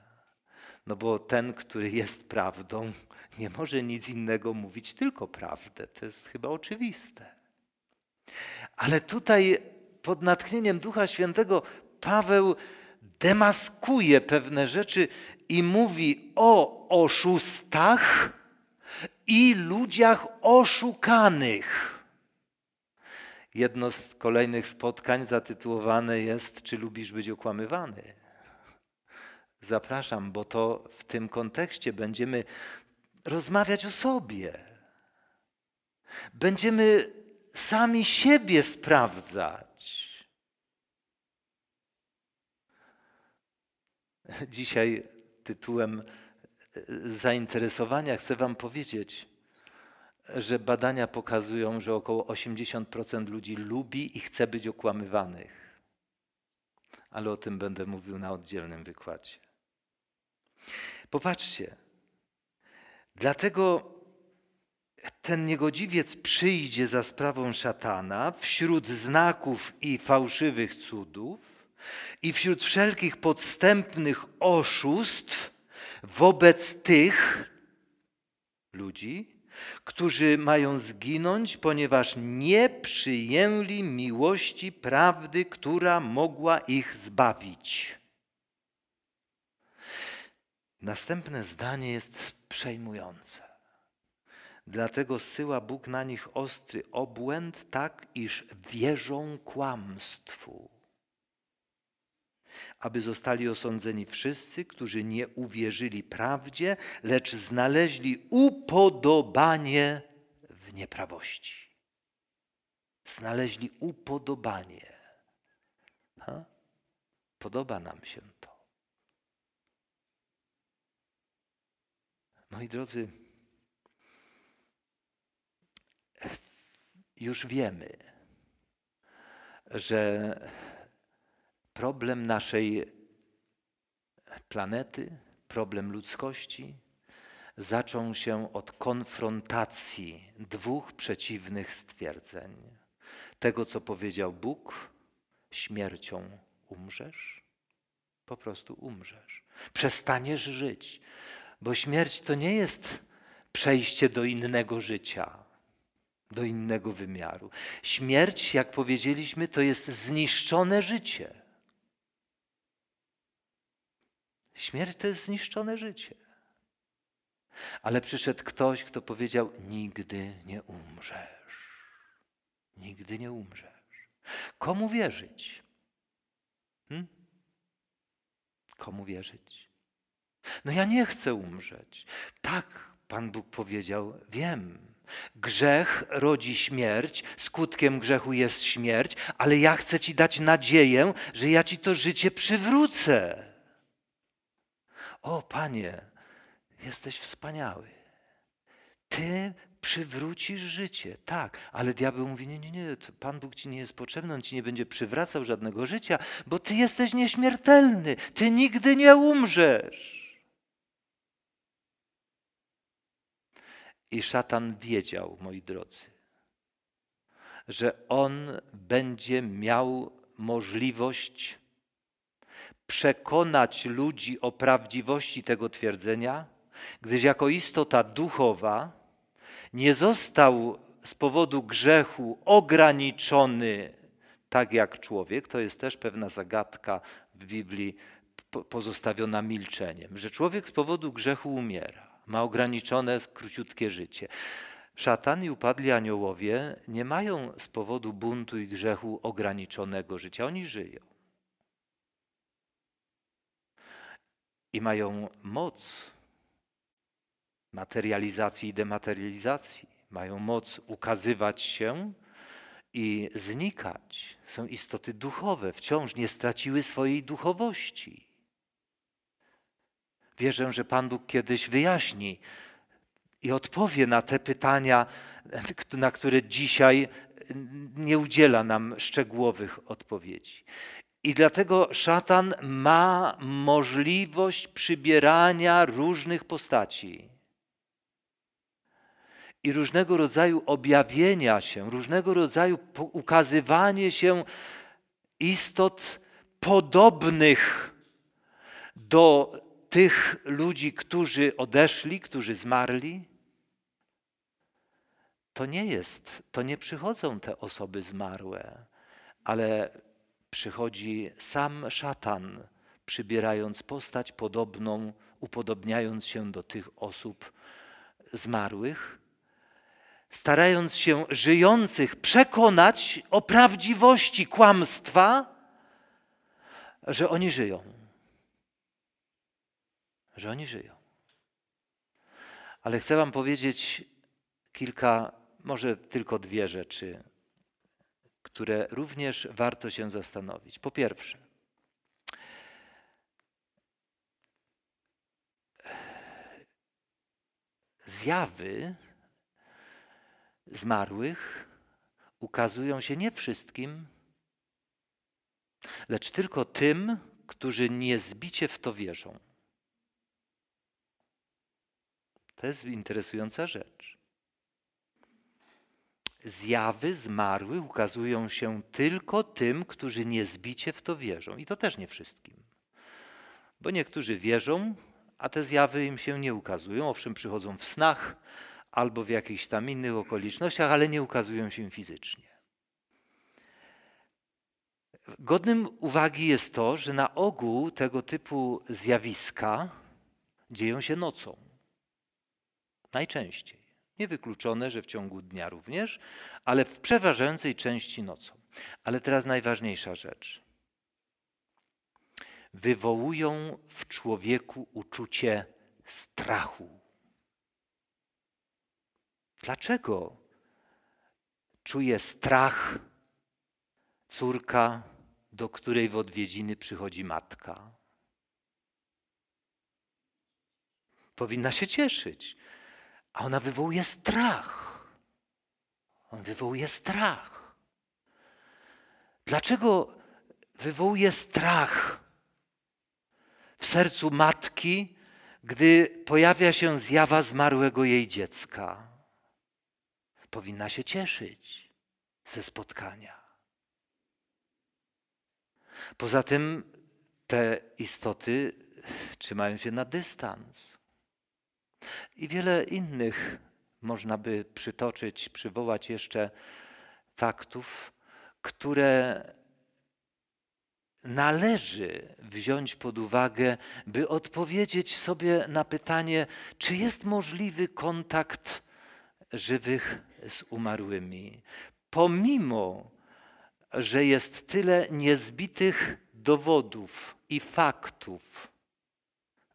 No bo ten, który jest prawdą, nie może nic innego mówić, tylko prawdę. To jest chyba oczywiste. Ale tutaj pod natchnieniem Ducha Świętego Paweł demaskuje pewne rzeczy i mówi o oszustach i ludziach oszukanych. Jedno z kolejnych spotkań zatytułowane jest Czy lubisz być okłamywany? Zapraszam, bo to w tym kontekście będziemy rozmawiać o sobie. Będziemy sami siebie sprawdzać. Dzisiaj tytułem e, zainteresowania chcę Wam powiedzieć, że badania pokazują, że około 80% ludzi lubi i chce być okłamywanych. Ale o tym będę mówił na oddzielnym wykładzie. Popatrzcie, dlatego ten niegodziwiec przyjdzie za sprawą szatana wśród znaków i fałszywych cudów i wśród wszelkich podstępnych oszustw wobec tych ludzi, którzy mają zginąć, ponieważ nie przyjęli miłości prawdy, która mogła ich zbawić. Następne zdanie jest przejmujące. Dlatego syła Bóg na nich ostry obłęd, tak iż wierzą kłamstwu, aby zostali osądzeni wszyscy, którzy nie uwierzyli prawdzie, lecz znaleźli upodobanie w nieprawości. Znaleźli upodobanie. Ha? Podoba nam się to. Moi drodzy, już wiemy, że problem naszej planety, problem ludzkości zaczął się od konfrontacji dwóch przeciwnych stwierdzeń. Tego, co powiedział Bóg, śmiercią umrzesz, po prostu umrzesz. Przestaniesz żyć, bo śmierć to nie jest przejście do innego życia do innego wymiaru. Śmierć, jak powiedzieliśmy, to jest zniszczone życie. Śmierć to jest zniszczone życie. Ale przyszedł ktoś, kto powiedział: Nigdy nie umrzesz. Nigdy nie umrzesz. Komu wierzyć? Hmm? Komu wierzyć? No ja nie chcę umrzeć. Tak, Pan Bóg powiedział: Wiem, Grzech rodzi śmierć, skutkiem grzechu jest śmierć, ale ja chcę Ci dać nadzieję, że ja Ci to życie przywrócę. O Panie, jesteś wspaniały. Ty przywrócisz życie. Tak, ale diabeł mówi: Nie, nie, nie, Pan Bóg ci nie jest potrzebny, on ci nie będzie przywracał żadnego życia, bo ty jesteś nieśmiertelny, ty nigdy nie umrzesz. I szatan wiedział, moi drodzy, że on będzie miał możliwość przekonać ludzi o prawdziwości tego twierdzenia, gdyż jako istota duchowa nie został z powodu grzechu ograniczony tak jak człowiek. To jest też pewna zagadka w Biblii pozostawiona milczeniem, że człowiek z powodu grzechu umiera ma ograniczone, króciutkie życie. Szatan i upadli aniołowie nie mają z powodu buntu i grzechu ograniczonego życia, oni żyją. I mają moc materializacji i dematerializacji, mają moc ukazywać się i znikać. Są istoty duchowe, wciąż nie straciły swojej duchowości. Wierzę, że Pan Bóg kiedyś wyjaśni i odpowie na te pytania, na które dzisiaj nie udziela nam szczegółowych odpowiedzi. I dlatego szatan ma możliwość przybierania różnych postaci i różnego rodzaju objawienia się, różnego rodzaju ukazywanie się istot podobnych do tych ludzi, którzy odeszli, którzy zmarli, to nie jest, to nie przychodzą te osoby zmarłe, ale przychodzi sam szatan, przybierając postać podobną, upodobniając się do tych osób zmarłych, starając się żyjących przekonać o prawdziwości kłamstwa, że oni żyją że oni żyją. Ale chcę Wam powiedzieć kilka, może tylko dwie rzeczy, które również warto się zastanowić. Po pierwsze, zjawy zmarłych ukazują się nie wszystkim, lecz tylko tym, którzy niezbicie w to wierzą. To jest interesująca rzecz. Zjawy zmarłych ukazują się tylko tym, którzy niezbicie w to wierzą. I to też nie wszystkim. Bo niektórzy wierzą, a te zjawy im się nie ukazują. Owszem, przychodzą w snach albo w jakichś tam innych okolicznościach, ale nie ukazują się fizycznie. Godnym uwagi jest to, że na ogół tego typu zjawiska dzieją się nocą. Najczęściej. Niewykluczone, że w ciągu dnia również, ale w przeważającej części nocą. Ale teraz najważniejsza rzecz. Wywołują w człowieku uczucie strachu. Dlaczego czuje strach córka, do której w odwiedziny przychodzi matka? Powinna się cieszyć, a ona wywołuje strach. On wywołuje strach. Dlaczego wywołuje strach w sercu matki, gdy pojawia się zjawa zmarłego jej dziecka? Powinna się cieszyć ze spotkania. Poza tym te istoty trzymają się na dystans. I wiele innych można by przytoczyć, przywołać jeszcze faktów, które należy wziąć pod uwagę, by odpowiedzieć sobie na pytanie, czy jest możliwy kontakt żywych z umarłymi, pomimo, że jest tyle niezbitych dowodów i faktów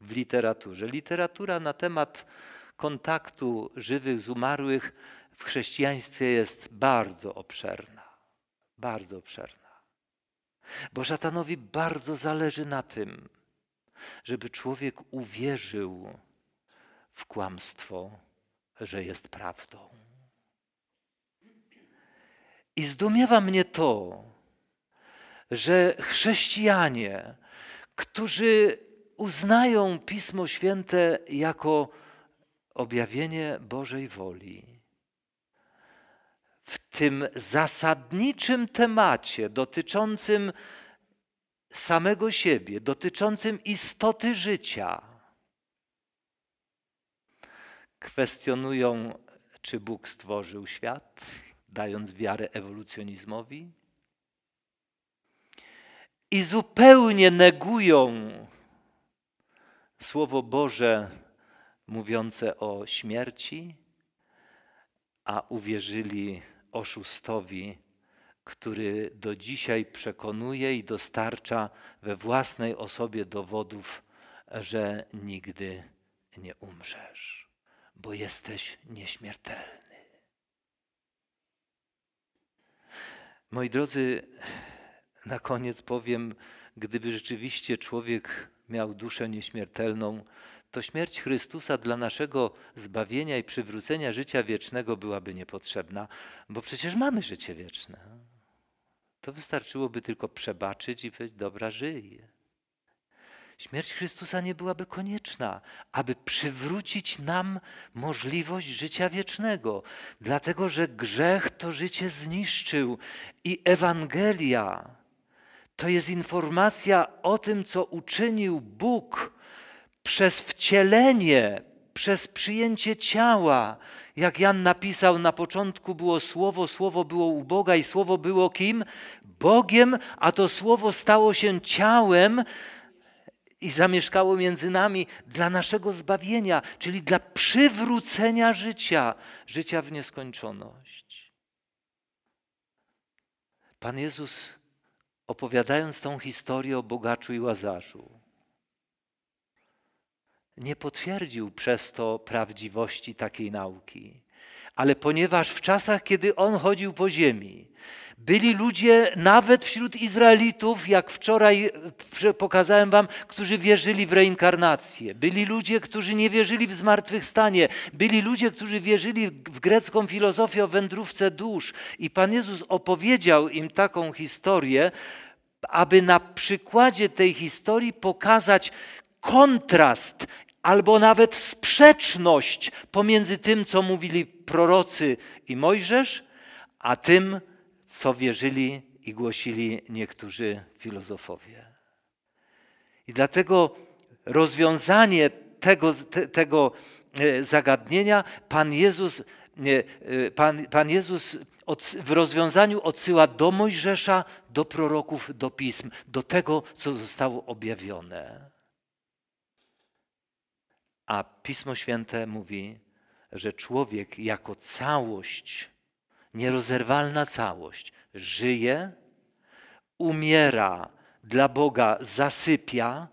w literaturze. Literatura na temat kontaktu żywych z umarłych w chrześcijaństwie jest bardzo obszerna. Bardzo obszerna. Bo szatanowi bardzo zależy na tym, żeby człowiek uwierzył w kłamstwo, że jest prawdą. I zdumiewa mnie to, że chrześcijanie, którzy uznają Pismo Święte jako objawienie Bożej woli. W tym zasadniczym temacie dotyczącym samego siebie, dotyczącym istoty życia, kwestionują, czy Bóg stworzył świat, dając wiarę ewolucjonizmowi, i zupełnie negują Słowo Boże mówiące o śmierci, a uwierzyli oszustowi, który do dzisiaj przekonuje i dostarcza we własnej osobie dowodów, że nigdy nie umrzesz, bo jesteś nieśmiertelny. Moi drodzy, na koniec powiem, gdyby rzeczywiście człowiek miał duszę nieśmiertelną, to śmierć Chrystusa dla naszego zbawienia i przywrócenia życia wiecznego byłaby niepotrzebna, bo przecież mamy życie wieczne. To wystarczyłoby tylko przebaczyć i powiedzieć: Dobra, żyje. Śmierć Chrystusa nie byłaby konieczna, aby przywrócić nam możliwość życia wiecznego, dlatego że grzech to życie zniszczył i Ewangelia to jest informacja o tym, co uczynił Bóg przez wcielenie, przez przyjęcie ciała. Jak Jan napisał, na początku było słowo, słowo było u Boga i słowo było kim? Bogiem, a to słowo stało się ciałem i zamieszkało między nami dla naszego zbawienia, czyli dla przywrócenia życia, życia w nieskończoność. Pan Jezus opowiadając tą historię o bogaczu i łazarzu, nie potwierdził przez to prawdziwości takiej nauki. Ale ponieważ w czasach, kiedy on chodził po ziemi, byli ludzie nawet wśród Izraelitów, jak wczoraj e, pokazałem wam, którzy wierzyli w reinkarnację. Byli ludzie, którzy nie wierzyli w zmartwychwstanie. Byli ludzie, którzy wierzyli w grecką filozofię o wędrówce dusz. I Pan Jezus opowiedział im taką historię, aby na przykładzie tej historii pokazać kontrast albo nawet sprzeczność pomiędzy tym, co mówili prorocy i Mojżesz, a tym, co wierzyli i głosili niektórzy filozofowie. I dlatego rozwiązanie tego, te, tego e, zagadnienia Pan Jezus, e, e, Pan, Pan Jezus w rozwiązaniu odsyła do Mojżesza, do proroków, do pism, do tego, co zostało objawione. A Pismo Święte mówi, że człowiek jako całość nierozerwalna całość, żyje, umiera dla Boga, zasypia,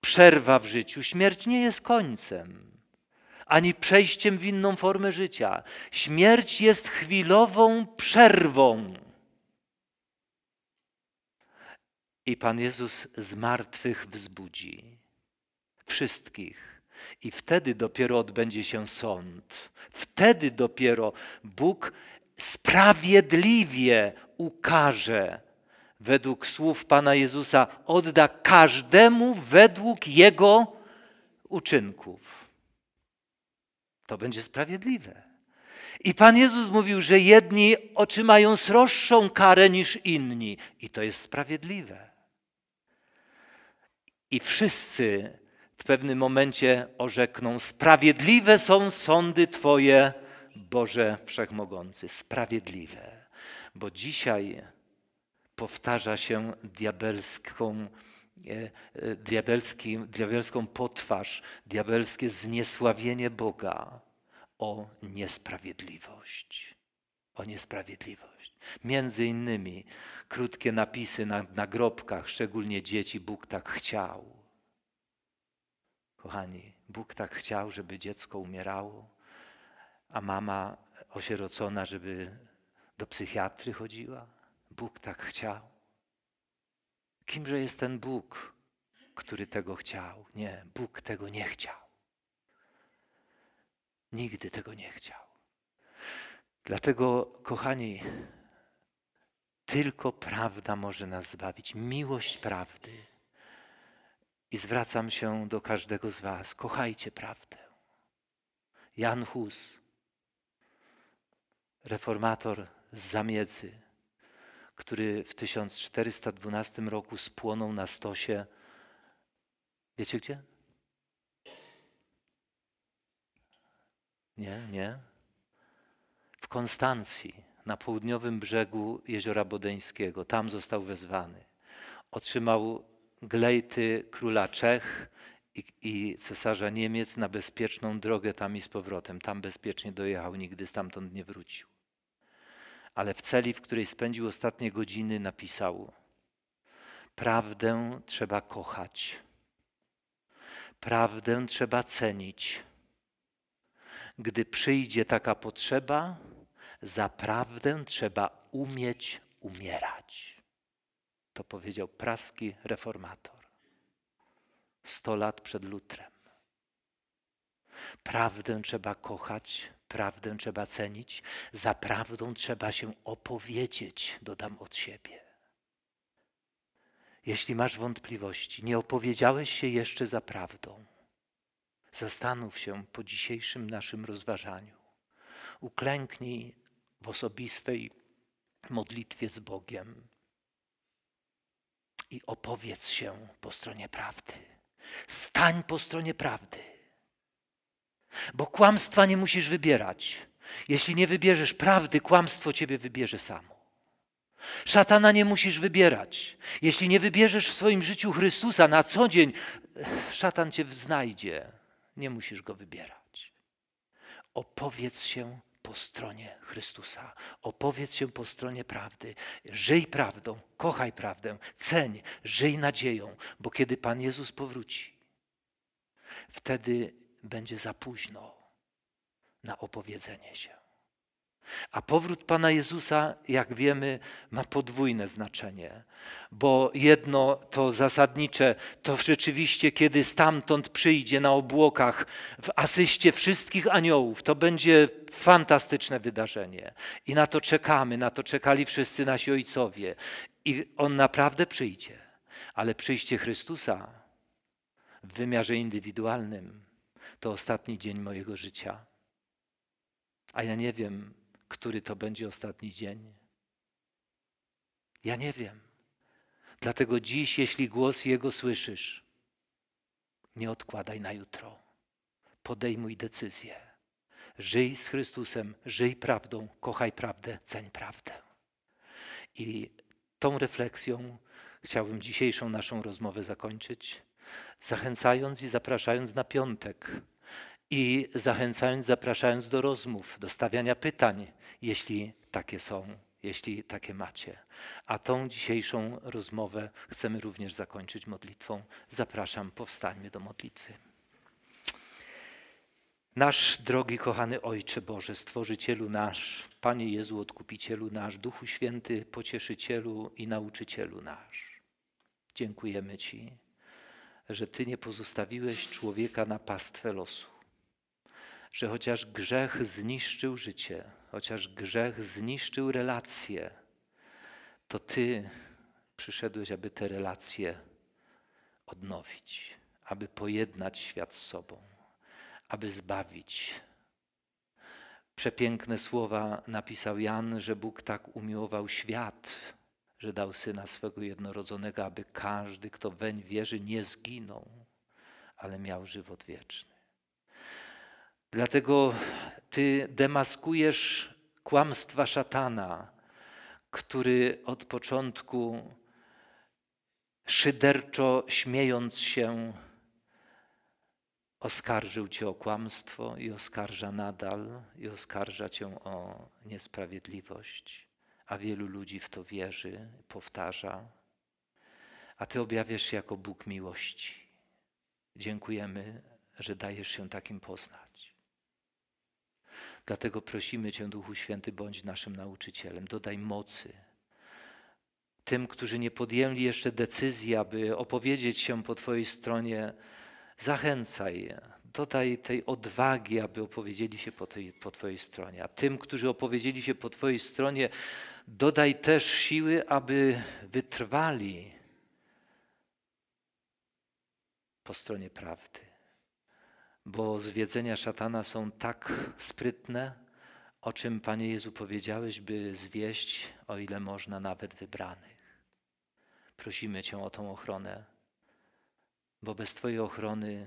przerwa w życiu. Śmierć nie jest końcem, ani przejściem w inną formę życia. Śmierć jest chwilową przerwą. I Pan Jezus z martwych wzbudzi wszystkich i wtedy dopiero odbędzie się sąd. Wtedy dopiero Bóg sprawiedliwie ukaże według słów Pana Jezusa, odda każdemu według jego uczynków. To będzie sprawiedliwe. I Pan Jezus mówił, że jedni otrzymają sroższą karę niż inni, i to jest sprawiedliwe. I wszyscy w pewnym momencie orzekną: Sprawiedliwe są sądy Twoje, Boże Wszechmogący. Sprawiedliwe. Bo dzisiaj powtarza się diabelską, e, e, diabelski, diabelską potwarz, diabelskie zniesławienie Boga o niesprawiedliwość. O niesprawiedliwość. Między innymi krótkie napisy na nagrobkach, szczególnie dzieci, Bóg tak chciał Kochani, Bóg tak chciał, żeby dziecko umierało, a mama osierocona, żeby do psychiatry chodziła. Bóg tak chciał. Kimże jest ten Bóg, który tego chciał? Nie, Bóg tego nie chciał. Nigdy tego nie chciał. Dlatego, kochani, tylko prawda może nas zbawić. Miłość prawdy i zwracam się do każdego z Was: kochajcie prawdę. Jan Hus, reformator z Zamiedzy, który w 1412 roku spłonął na stosie. Wiecie gdzie? Nie, nie. W Konstancji, na południowym brzegu jeziora Bodeńskiego. Tam został wezwany. Otrzymał Glejty króla Czech i, i, cesarza Niemiec na bezpieczną drogę tam i z powrotem. Tam bezpiecznie dojechał, nigdy stamtąd nie wrócił. Ale w celi, w której spędził ostatnie godziny, napisał: Prawdę trzeba kochać, prawdę trzeba cenić. Gdy przyjdzie taka potrzeba, za prawdę trzeba umieć umierać. To powiedział praski reformator. Sto lat przed Lutrem. Prawdę trzeba kochać, prawdę trzeba cenić, za prawdą trzeba się opowiedzieć, dodam od siebie. Jeśli masz wątpliwości, nie opowiedziałeś się jeszcze za prawdą, zastanów się po dzisiejszym naszym rozważaniu. Uklęknij w osobistej modlitwie z Bogiem, i opowiedz się po stronie prawdy. Stań po stronie prawdy. Bo kłamstwa nie musisz wybierać. Jeśli nie wybierzesz prawdy, kłamstwo ciebie wybierze samo. Szatana nie musisz wybierać. Jeśli nie wybierzesz w swoim życiu Chrystusa na co dzień, szatan cię znajdzie. Nie musisz go wybierać. Opowiedz się po stronie Chrystusa. Opowiedz się po stronie prawdy. Żyj prawdą, kochaj prawdę, ceń, żyj nadzieją, bo kiedy Pan Jezus powróci, wtedy będzie za późno na opowiedzenie się. A powrót Pana Jezusa, jak wiemy, ma podwójne znaczenie, bo jedno to zasadnicze, to rzeczywiście, kiedy stamtąd przyjdzie na obłokach w asyście wszystkich aniołów, to będzie fantastyczne wydarzenie. I na to czekamy, na to czekali wszyscy nasi ojcowie. I On naprawdę przyjdzie, ale przyjście Chrystusa w wymiarze indywidualnym to ostatni dzień mojego życia. A ja nie wiem, który to będzie ostatni dzień? Ja nie wiem. Dlatego dziś, jeśli głos Jego słyszysz, nie odkładaj na jutro. Podejmuj decyzję. Żyj z Chrystusem, żyj prawdą, kochaj prawdę, ceń prawdę. I tą refleksją chciałbym dzisiejszą naszą rozmowę zakończyć, zachęcając i zapraszając na piątek, i zachęcając, zapraszając do rozmów, do stawiania pytań, jeśli takie są, jeśli takie macie. A tą dzisiejszą rozmowę chcemy również zakończyć modlitwą. Zapraszam, powstańmy do modlitwy. Nasz drogi, kochany Ojcze Boże, Stworzycielu nasz, Panie Jezu, Odkupicielu nasz, Duchu Święty, Pocieszycielu i Nauczycielu nasz. Dziękujemy Ci, że Ty nie pozostawiłeś człowieka na pastwę losu że chociaż grzech zniszczył życie, chociaż grzech zniszczył relacje, to Ty przyszedłeś, aby te relacje odnowić, aby pojednać świat z sobą, aby zbawić. Przepiękne słowa napisał Jan, że Bóg tak umiłował świat, że dał syna swego jednorodzonego, aby każdy, kto weń wierzy, nie zginął, ale miał żywot wieczny. Dlatego Ty demaskujesz kłamstwa szatana, który od początku szyderczo śmiejąc się oskarżył Cię o kłamstwo i oskarża nadal i oskarża Cię o niesprawiedliwość, a wielu ludzi w to wierzy, powtarza, a Ty objawiasz się jako Bóg miłości. Dziękujemy, że dajesz się takim poznać. Dlatego prosimy Cię, Duchu Święty, bądź naszym nauczycielem, dodaj mocy. Tym, którzy nie podjęli jeszcze decyzji, aby opowiedzieć się po Twojej stronie, zachęcaj je. Dodaj tej odwagi, aby opowiedzieli się po, tej, po Twojej stronie. A tym, którzy opowiedzieli się po Twojej stronie, dodaj też siły, aby wytrwali po stronie prawdy bo zwiedzenia szatana są tak sprytne, o czym Panie Jezu powiedziałeś, by zwieść, o ile można, nawet wybranych. Prosimy Cię o tą ochronę, bo bez Twojej ochrony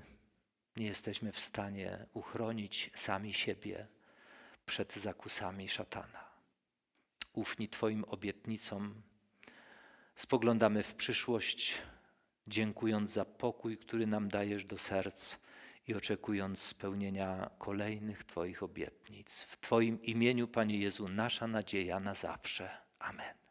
nie jesteśmy w stanie uchronić sami siebie przed zakusami szatana. Ufni Twoim obietnicom, spoglądamy w przyszłość, dziękując za pokój, który nam dajesz do serc i oczekując spełnienia kolejnych Twoich obietnic. W Twoim imieniu, Panie Jezu, nasza nadzieja na zawsze. Amen.